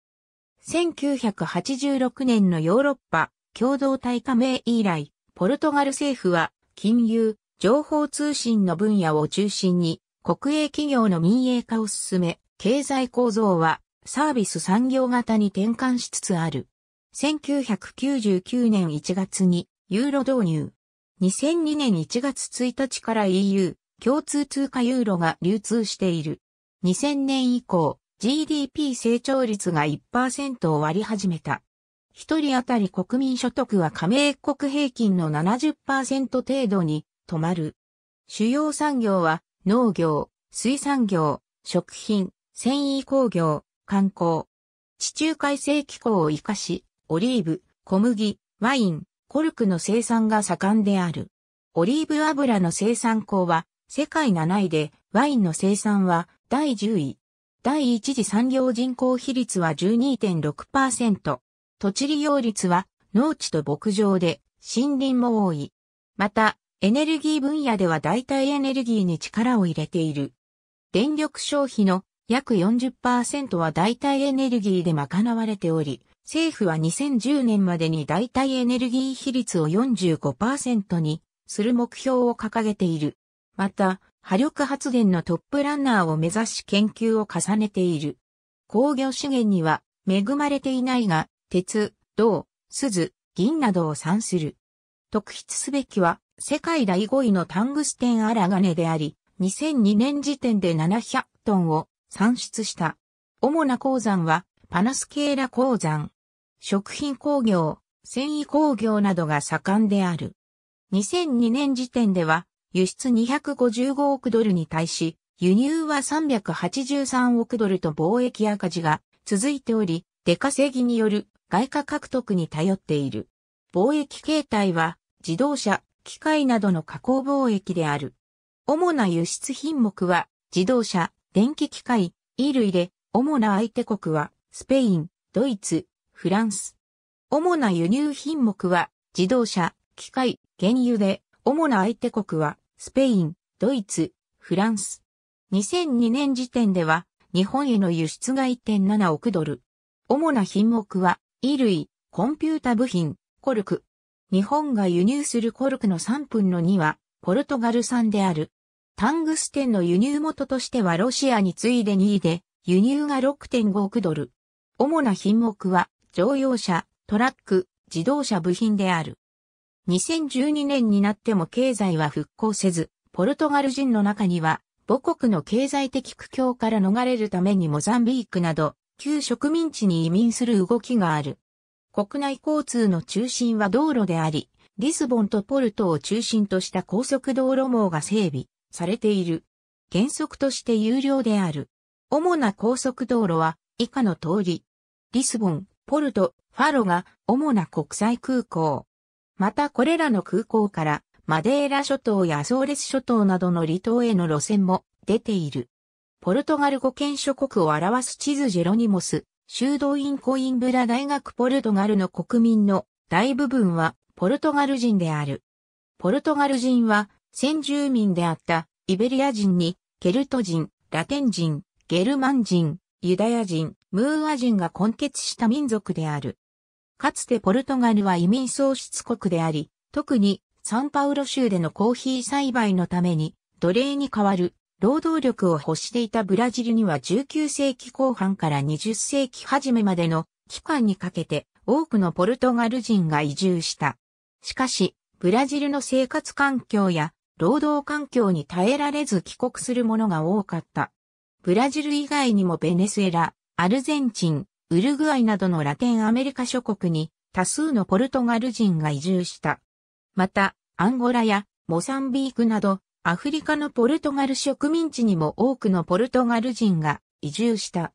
1986年のヨーロッパ共同体加盟以来、ポルトガル政府は金融、情報通信の分野を中心に国営企業の民営化を進め、経済構造はサービス産業型に転換しつつある。1999年1月にユーロ導入。2002年1月1日から EU 共通通貨ユーロが流通している。2000年以降、GDP 成長率が1%を割り始めた。一人当たり国民所得は加盟国平均の70%程度に止まる。主要産業は農業、水産業、食品、繊維工業、観光。地中海性気候を活かし、オリーブ、小麦、ワイン、コルクの生産が盛んである。オリーブ油の生産工は世界7位で、ワインの生産は第10位。第1次産業人口比率は12.6%。土地利用率は農地と牧場で森林も多い。また、エネルギー分野では代替エネルギーに力を入れている。電力消費の約40%は代替エネルギーで賄われており、政府は2010年までに代替エネルギー比率を45%にする目標を掲げている。また、波力発電のトップランナーを目指し研究を重ねている。工業資源には恵まれていないが、鉄、銅、鈴、銀などを産する。特筆すべきは、世界第5位のタングステン荒金であり、2002年時点で700トンを産出した。主な鉱山は、パナスケーラ鉱山、食品工業、繊維工業などが盛んである。2002年時点では、輸出255億ドルに対し、輸入は383億ドルと貿易赤字が続いており、出稼ぎによる外貨獲得に頼っている。貿易形態は自動車、機械などの加工貿易である。主な輸出品目は自動車、電気機械、衣類で、主な相手国は、スペイン、ドイツ、フランス。主な輸入品目は、自動車、機械、原油で、主な相手国は、スペイン、ドイツ、フランス。2002年時点では、日本への輸出が1.7億ドル。主な品目は、衣類、コンピュータ部品、コルク。日本が輸入するコルクの3分の2は、ポルトガル産である。タングステンの輸入元としてはロシアに次いで2位で、輸入が6.5億ドル。主な品目は、乗用車、トラック、自動車部品である。2012年になっても経済は復興せず、ポルトガル人の中には、母国の経済的苦境から逃れるためにモザンビークなど、旧植民地に移民する動きがある。国内交通の中心は道路であり、リスボンとポルトを中心とした高速道路網が整備、されている。原則として有料である。主な高速道路は以下の通り。リスボン、ポルト、ファロが主な国際空港。またこれらの空港からマデーラ諸島やソーレス諸島などの離島への路線も出ている。ポルトガル語圏諸国を表す地図ジェロニモス、修道院コインブラ大学ポルトガルの国民の大部分はポルトガル人である。ポルトガル人は先住民であったイベリア人にケルト人、ラテン人、ゲルマン人、ユダヤ人、ムーア人が混血した民族である。かつてポルトガルは移民創出国であり、特にサンパウロ州でのコーヒー栽培のために奴隷に代わる労働力を欲していたブラジルには19世紀後半から20世紀初めまでの期間にかけて多くのポルトガル人が移住した。しかし、ブラジルの生活環境や労働環境に耐えられず帰国する者が多かった。ブラジル以外にもベネズエラ、アルゼンチン、ウルグアイなどのラテンアメリカ諸国に多数のポルトガル人が移住した。また、アンゴラやモサンビークなどアフリカのポルトガル植民地にも多くのポルトガル人が移住した。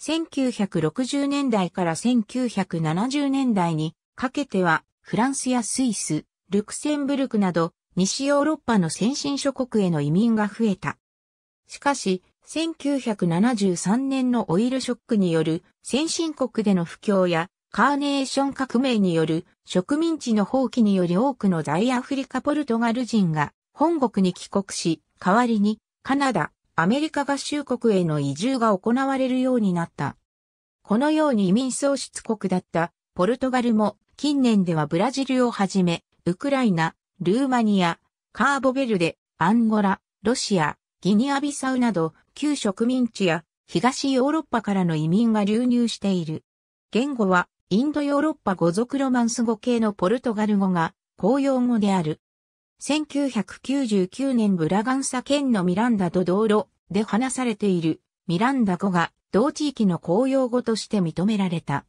1960年代から1970年代にかけてはフランスやスイス、ルクセンブルクなど西ヨーロッパの先進諸国への移民が増えた。しかし、1973年のオイルショックによる先進国での不況やカーネーション革命による植民地の放棄により多くの大アフリカポルトガル人が本国に帰国し、代わりにカナダ、アメリカ合衆国への移住が行われるようになった。このように移民創出国だったポルトガルも近年ではブラジルをはじめ、ウクライナ、ルーマニア、カーボベルデ、アンゴラ、ロシア、ギニアビサウなど旧植民地や東ヨーロッパからの移民が流入している。言語はインドヨーロッパ語族ロマンス語系のポルトガル語が公用語である。1999年ブラガンサ県のミランダと道路で話されているミランダ語が同地域の公用語として認められた。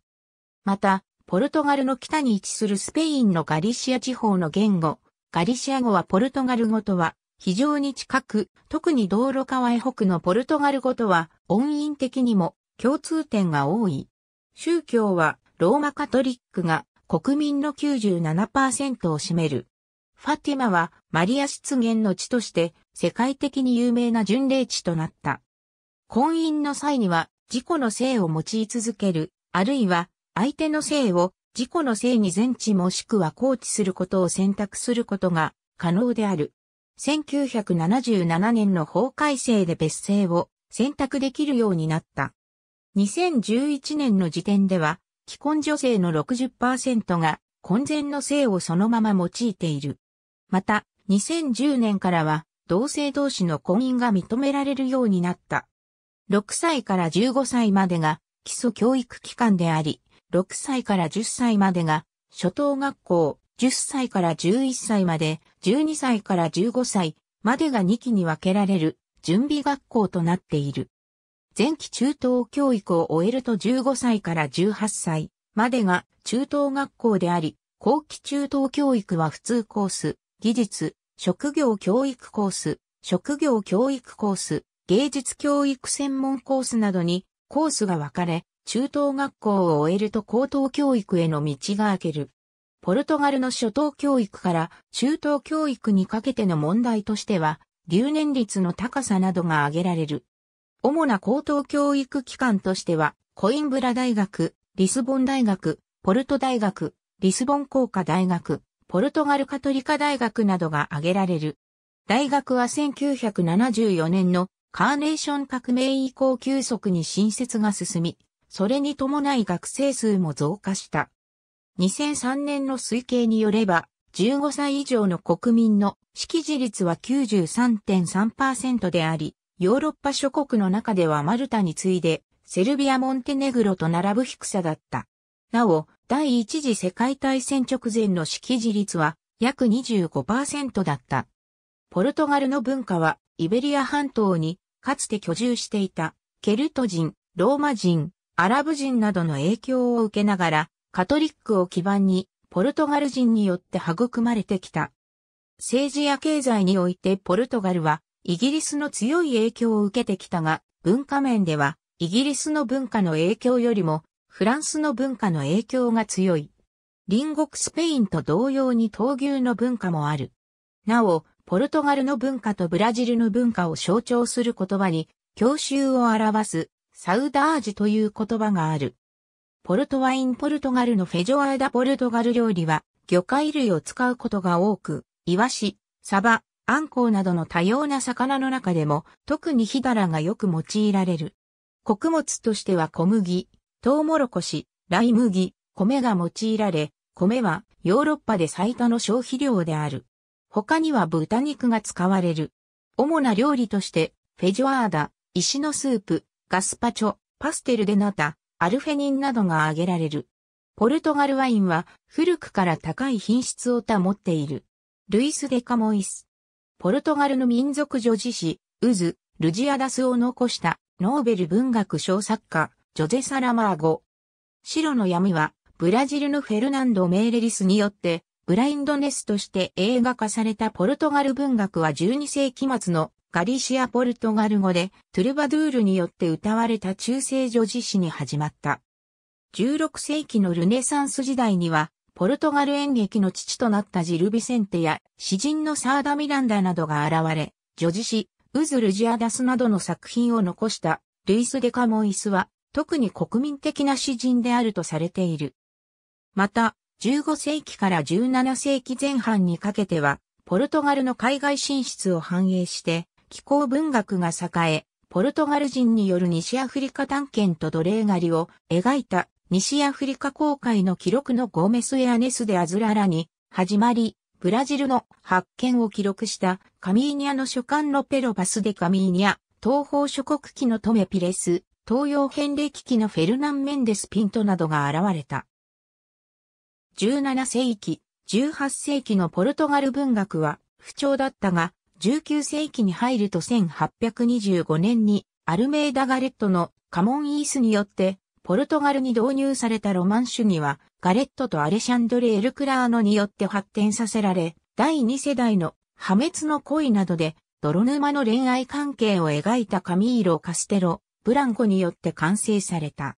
また、ポルトガルの北に位置するスペインのガリシア地方の言語、ガリシア語はポルトガル語とは非常に近く、特に道路川へ北のポルトガル語とは音韻的にも共通点が多い。宗教はローマカトリックが国民の97%を占める。ファティマはマリア出現の地として世界的に有名な巡礼地となった。婚姻の際には自己の性を用い続ける、あるいは相手の性を事故のせいに全治もしくは放置することを選択することが可能である。1977年の法改正で別姓を選択できるようになった。2011年の時点では、既婚女性の60%が婚前の性をそのまま用いている。また、2010年からは、同性同士の婚姻が認められるようになった。6歳から15歳までが基礎教育機関であり、6歳から10歳までが、初等学校、10歳から11歳まで、12歳から15歳までが2期に分けられる準備学校となっている。前期中等教育を終えると15歳から18歳までが中等学校であり、後期中等教育は普通コース、技術、職業教育コース、職業教育コース、芸術教育専門コースなどにコースが分かれ、中等学校を終えると高等教育への道が開ける。ポルトガルの初等教育から中等教育にかけての問題としては、留年率の高さなどが挙げられる。主な高等教育機関としては、コインブラ大学、リスボン大学、ポルト大学、リスボン工科大学、ポルトガルカトリカ大学などが挙げられる。大学は1974年のカーネーション革命以降急速に新設が進み、それに伴い学生数も増加した。2003年の推計によれば、15歳以上の国民の識字率は93.3%であり、ヨーロッパ諸国の中ではマルタに次いで、セルビア・モンテネグロと並ぶ低さだった。なお、第一次世界大戦直前の識字率は約25%だった。ポルトガルの文化はイベリア半島にかつて居住していたケルト人、ローマ人、アラブ人などの影響を受けながら、カトリックを基盤に、ポルトガル人によって育まれてきた。政治や経済においてポルトガルは、イギリスの強い影響を受けてきたが、文化面では、イギリスの文化の影響よりも、フランスの文化の影響が強い。隣国スペインと同様に闘牛の文化もある。なお、ポルトガルの文化とブラジルの文化を象徴する言葉に、郷愁を表すサウダージという言葉がある。ポルトワインポルトガルのフェジョアーダポルトガル料理は魚介類を使うことが多く、イワシ、サバ、アンコウなどの多様な魚の中でも特にヒダラがよく用いられる。穀物としては小麦、トウモロコシ、ライ麦、米が用いられ、米はヨーロッパで最多の消費量である。他には豚肉が使われる。主な料理として、フェジョアーダ、石のスープ、ガスパチョ、パステルデナタ、アルフェニンなどが挙げられる。ポルトガルワインは古くから高い品質を保っている。ルイス・デカモイス。ポルトガルの民族女子誌、ウズ、ルジアダスを残したノーベル文学小作家、ジョゼ・サラマーゴ。白の闇は、ブラジルのフェルナンド・メーレリスによって、ブラインドネスとして映画化されたポルトガル文学は12世紀末のガリシア・ポルトガル語で、トゥルバドゥールによって歌われた中世女子詩に始まった。16世紀のルネサンス時代には、ポルトガル演劇の父となったジル・ビセンテや、詩人のサーダ・ミランダなどが現れ、女子詩、ウズルジアダスなどの作品を残した、ルイス・デカモイスは、特に国民的な詩人であるとされている。また、15世紀から17世紀前半にかけては、ポルトガルの海外進出を反映して、気候文学が栄え、ポルトガル人による西アフリカ探検と奴隷狩りを描いた西アフリカ航海の記録のゴメス・エアネス・デ・アズララに始まり、ブラジルの発見を記録したカミーニャの書簡のペロバス・デ・カミーニャ、東方諸国記のトメ・ピレス、東洋遍歴記のフェルナン・メンデス・ピントなどが現れた。17世紀、18世紀のポルトガル文学は不調だったが、19世紀に入ると1825年にアルメイダ・ガレットのカモン・イースによってポルトガルに導入されたロマン主義はガレットとアレシャンドレ・エルクラーノによって発展させられ第2世代の破滅の恋などで泥沼の恋愛関係を描いたカミーロ・カステロ、ブランコによって完成された。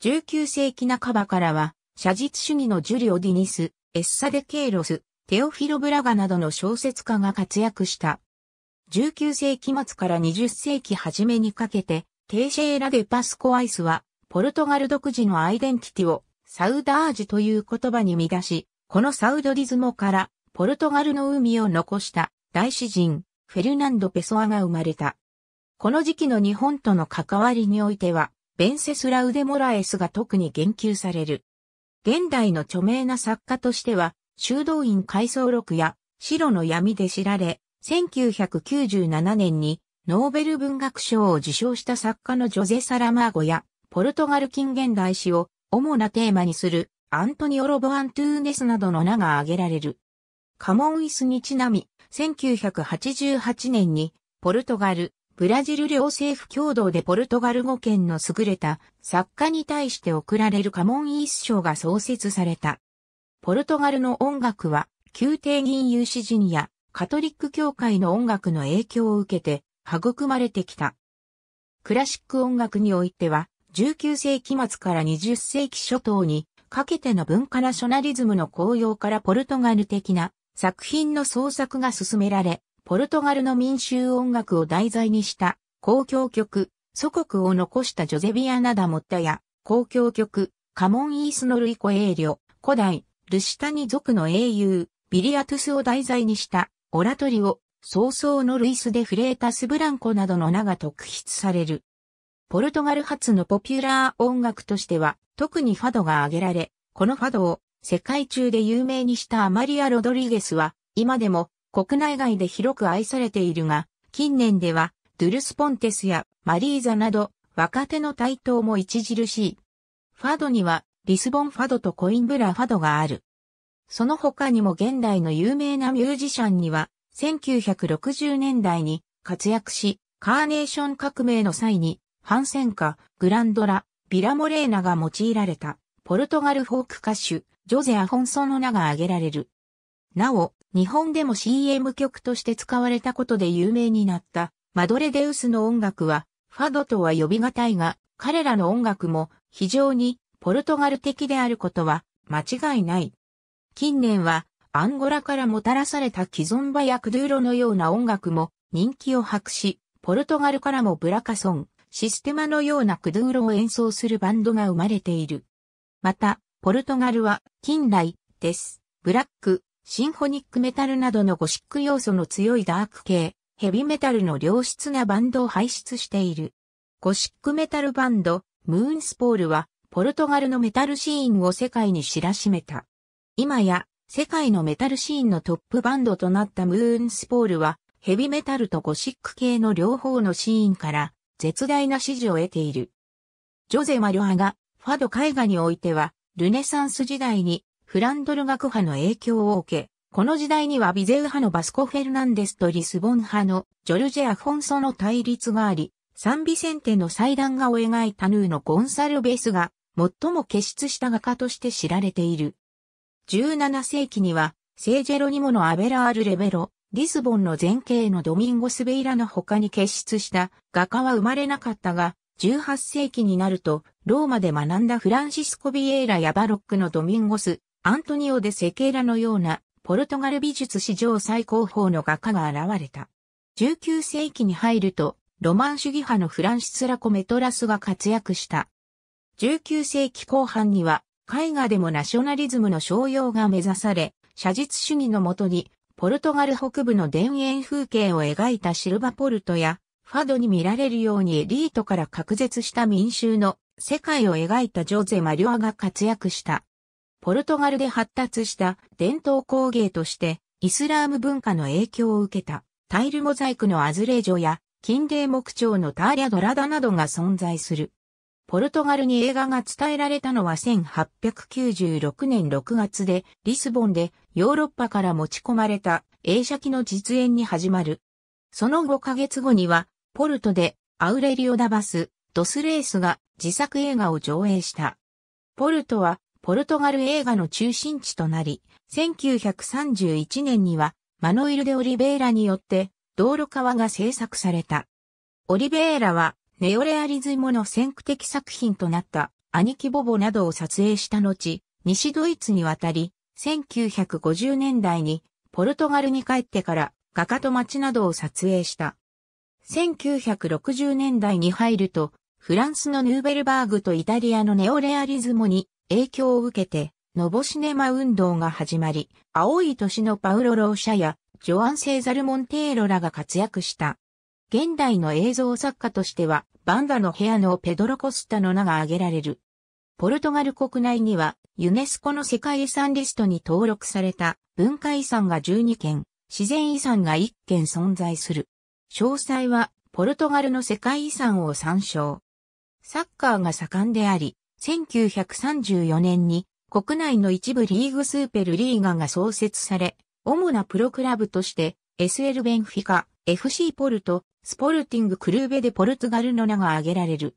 19世紀半ばからは写実主義のジュリオ・ディニス、エッサ・デ・ケイロス、テオフィロ・ブラガなどの小説家が活躍した。19世紀末から20世紀初めにかけて、テーシェーラ・デ・パスコアイスは、ポルトガル独自のアイデンティティを、サウダージという言葉に見出し、このサウドリズモから、ポルトガルの海を残した大詩人、フェルナンド・ペソアが生まれた。この時期の日本との関わりにおいては、ベンセスラウデ・モラエスが特に言及される。現代の著名な作家としては、修道院回想録や白の闇で知られ、1997年にノーベル文学賞を受賞した作家のジョゼ・サラマーゴや、ポルトガル近現代史を主なテーマにするアントニオ・ロボ・アントゥーネスなどの名が挙げられる。カモンイスにちなみ、1988年にポルトガル、ブラジル両政府共同でポルトガル語圏の優れた作家に対して贈られるカモンイース賞が創設された。ポルトガルの音楽は、宮廷銀融詩人やカトリック教会の音楽の影響を受けて育まれてきた。クラシック音楽においては、19世紀末から20世紀初頭にかけての文化ナショナリズムの高揚からポルトガル的な作品の創作が進められ、ポルトガルの民衆音楽を題材にした公共曲、祖国を残したジョゼビアナダ・モッタや公共曲、カモン・イースノルイコ・エーリョ、古代ルシタニ族の英雄、ビリアトゥスを題材にしたオラトリオ、早々のルイス・デ・フレータス・ブランコなどの名が特筆される。ポルトガル発のポピュラー音楽としては、特にファドが挙げられ、このファドを世界中で有名にしたアマリア・ロドリゲスは、今でも国内外で広く愛されているが、近年では、ドゥルス・ポンテスやマリーザなど、若手の台頭も著しい。ファドにはリスボンファドとコインブラファドがある。その他にも現代の有名なミュージシャンには、1960年代に活躍し、カーネーション革命の際に、ハンセンカ、グランドラ、ビラモレーナが用いられた、ポルトガルフォーク歌手、ジョゼ・アホンソの名が挙げられる。なお、日本でも CM 曲として使われたことで有名になった、マドレデウスの音楽は、ファドとは呼びがたいが、彼らの音楽も非常にポルトガル的であることは間違いない。近年はアンゴラからもたらされた既存バやクドゥーロのような音楽も人気を博し、ポルトガルからもブラカソン、システマのようなクドゥーロを演奏するバンドが生まれている。また、ポルトガルは近代、です。ブラック、シンフォニックメタルなどのゴシック要素の強いダーク系、ヘビメタルの良質なバンドを輩出している。ゴシックメタルバンド、ムーンスポールはポルトガルのメタルシーンを世界に知らしめた。今や、世界のメタルシーンのトップバンドとなったムーンスポールは、ヘビメタルとゴシック系の両方のシーンから、絶大な支持を得ている。ジョゼ・マリョハが、ファド絵画においては、ルネサンス時代に、フランドル学派の影響を受け、この時代にはビゼウ派のバスコ・フェルナンデスとリスボン派のジョルジェ・アフォンソの対立があり、サンビセンテの祭壇画を描いたヌーのゴンサルベースが最も傑出した画家として知られている。17世紀には、聖ジェロニモのアベラール・レベロ、リスボンの前景のドミンゴス・ベイラの他に傑出した画家は生まれなかったが、18世紀になると、ローマで学んだフランシスコ・ビエイラやバロックのドミンゴス、アントニオ・デ・セケーラのような、ポルトガル美術史上最高峰の画家が現れた。19世紀に入ると、ロマン主義派のフランシス・ラコ・メトラスが活躍した。19世紀後半には、絵画でもナショナリズムの商用が目指され、写実主義のもとに、ポルトガル北部の田園風景を描いたシルバポルトや、ファドに見られるようにエリートから隔絶した民衆の世界を描いたジョゼ・マリュアが活躍した。ポルトガルで発達した伝統工芸として、イスラーム文化の影響を受けたタイルモザイクのアズレージョや、金泥木彫のターリャドラダなどが存在する。ポルトガルに映画が伝えられたのは1896年6月で、リスボンでヨーロッパから持ち込まれた映写機の実演に始まる。その5ヶ月後には、ポルトでアウレリオ・ダバス、ドスレースが自作映画を上映した。ポルトはポルトガル映画の中心地となり、1931年にはマノイル・デ・オリベーラによって道路川が制作された。オリベーラはネオレアリズムの先駆的作品となった兄貴ボボなどを撮影した後、西ドイツに渡り、1950年代にポルトガルに帰ってから画家と街などを撮影した。1960年代に入ると、フランスのヌーベルバーグとイタリアのネオレアリズムに影響を受けて、ノボシネマ運動が始まり、青い年のパウロ・ローシャや、ジョアン・セーザル・モンテーロらが活躍した。現代の映像作家としては、バンダの部屋のペドロ・コスタの名が挙げられる。ポルトガル国内には、ユネスコの世界遺産リストに登録された文化遺産が12件、自然遺産が1件存在する。詳細は、ポルトガルの世界遺産を参照。サッカーが盛んであり、1934年に国内の一部リーグスーペルリーガが創設され、主なプロクラブとして SL ベンフィカ、FC ポルト、スポルティングクルーベでポルトガルの名が挙げられる。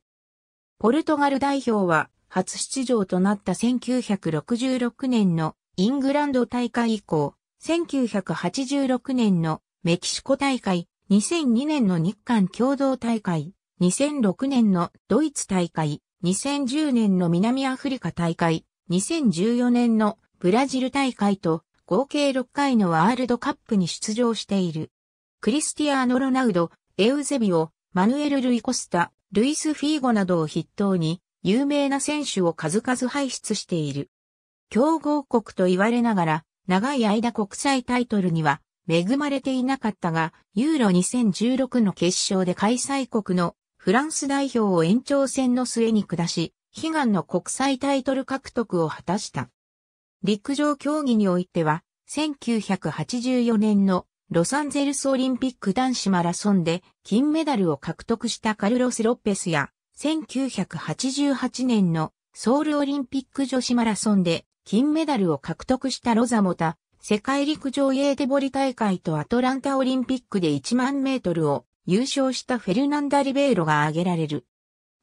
ポルトガル代表は初出場となった1966年のイングランド大会以降、1986年のメキシコ大会、2002年の日韓共同大会、2006年のドイツ大会、2010年の南アフリカ大会、2014年のブラジル大会と合計6回のワールドカップに出場している。クリスティアーノ・ロナウド、エウゼビオ、マヌエル・ルイ・コスタ、ルイス・フィーゴなどを筆頭に、有名な選手を数々輩出している。強豪国と言われながら、長い間国際タイトルには恵まれていなかったが、ユーロ2016の決勝で開催国のフランス代表を延長戦の末に下し、悲願の国際タイトル獲得を果たした。陸上競技においては、1984年のロサンゼルスオリンピック男子マラソンで金メダルを獲得したカルロス・ロッペスや、1988年のソウルオリンピック女子マラソンで金メダルを獲得したロザモタ、世界陸上イエーテボリ大会とアトランタオリンピックで1万メートルを優勝したフェルナンダ・リベイロが挙げられる。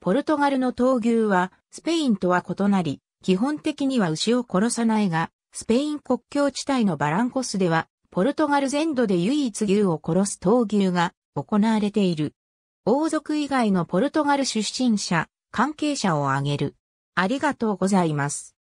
ポルトガルの闘牛はスペインとは異なり、基本的には牛を殺さないが、スペイン国境地帯のバランコスではポルトガル全土で唯一牛を殺す闘牛が行われている。王族以外のポルトガル出身者、関係者を挙げる。ありがとうございます。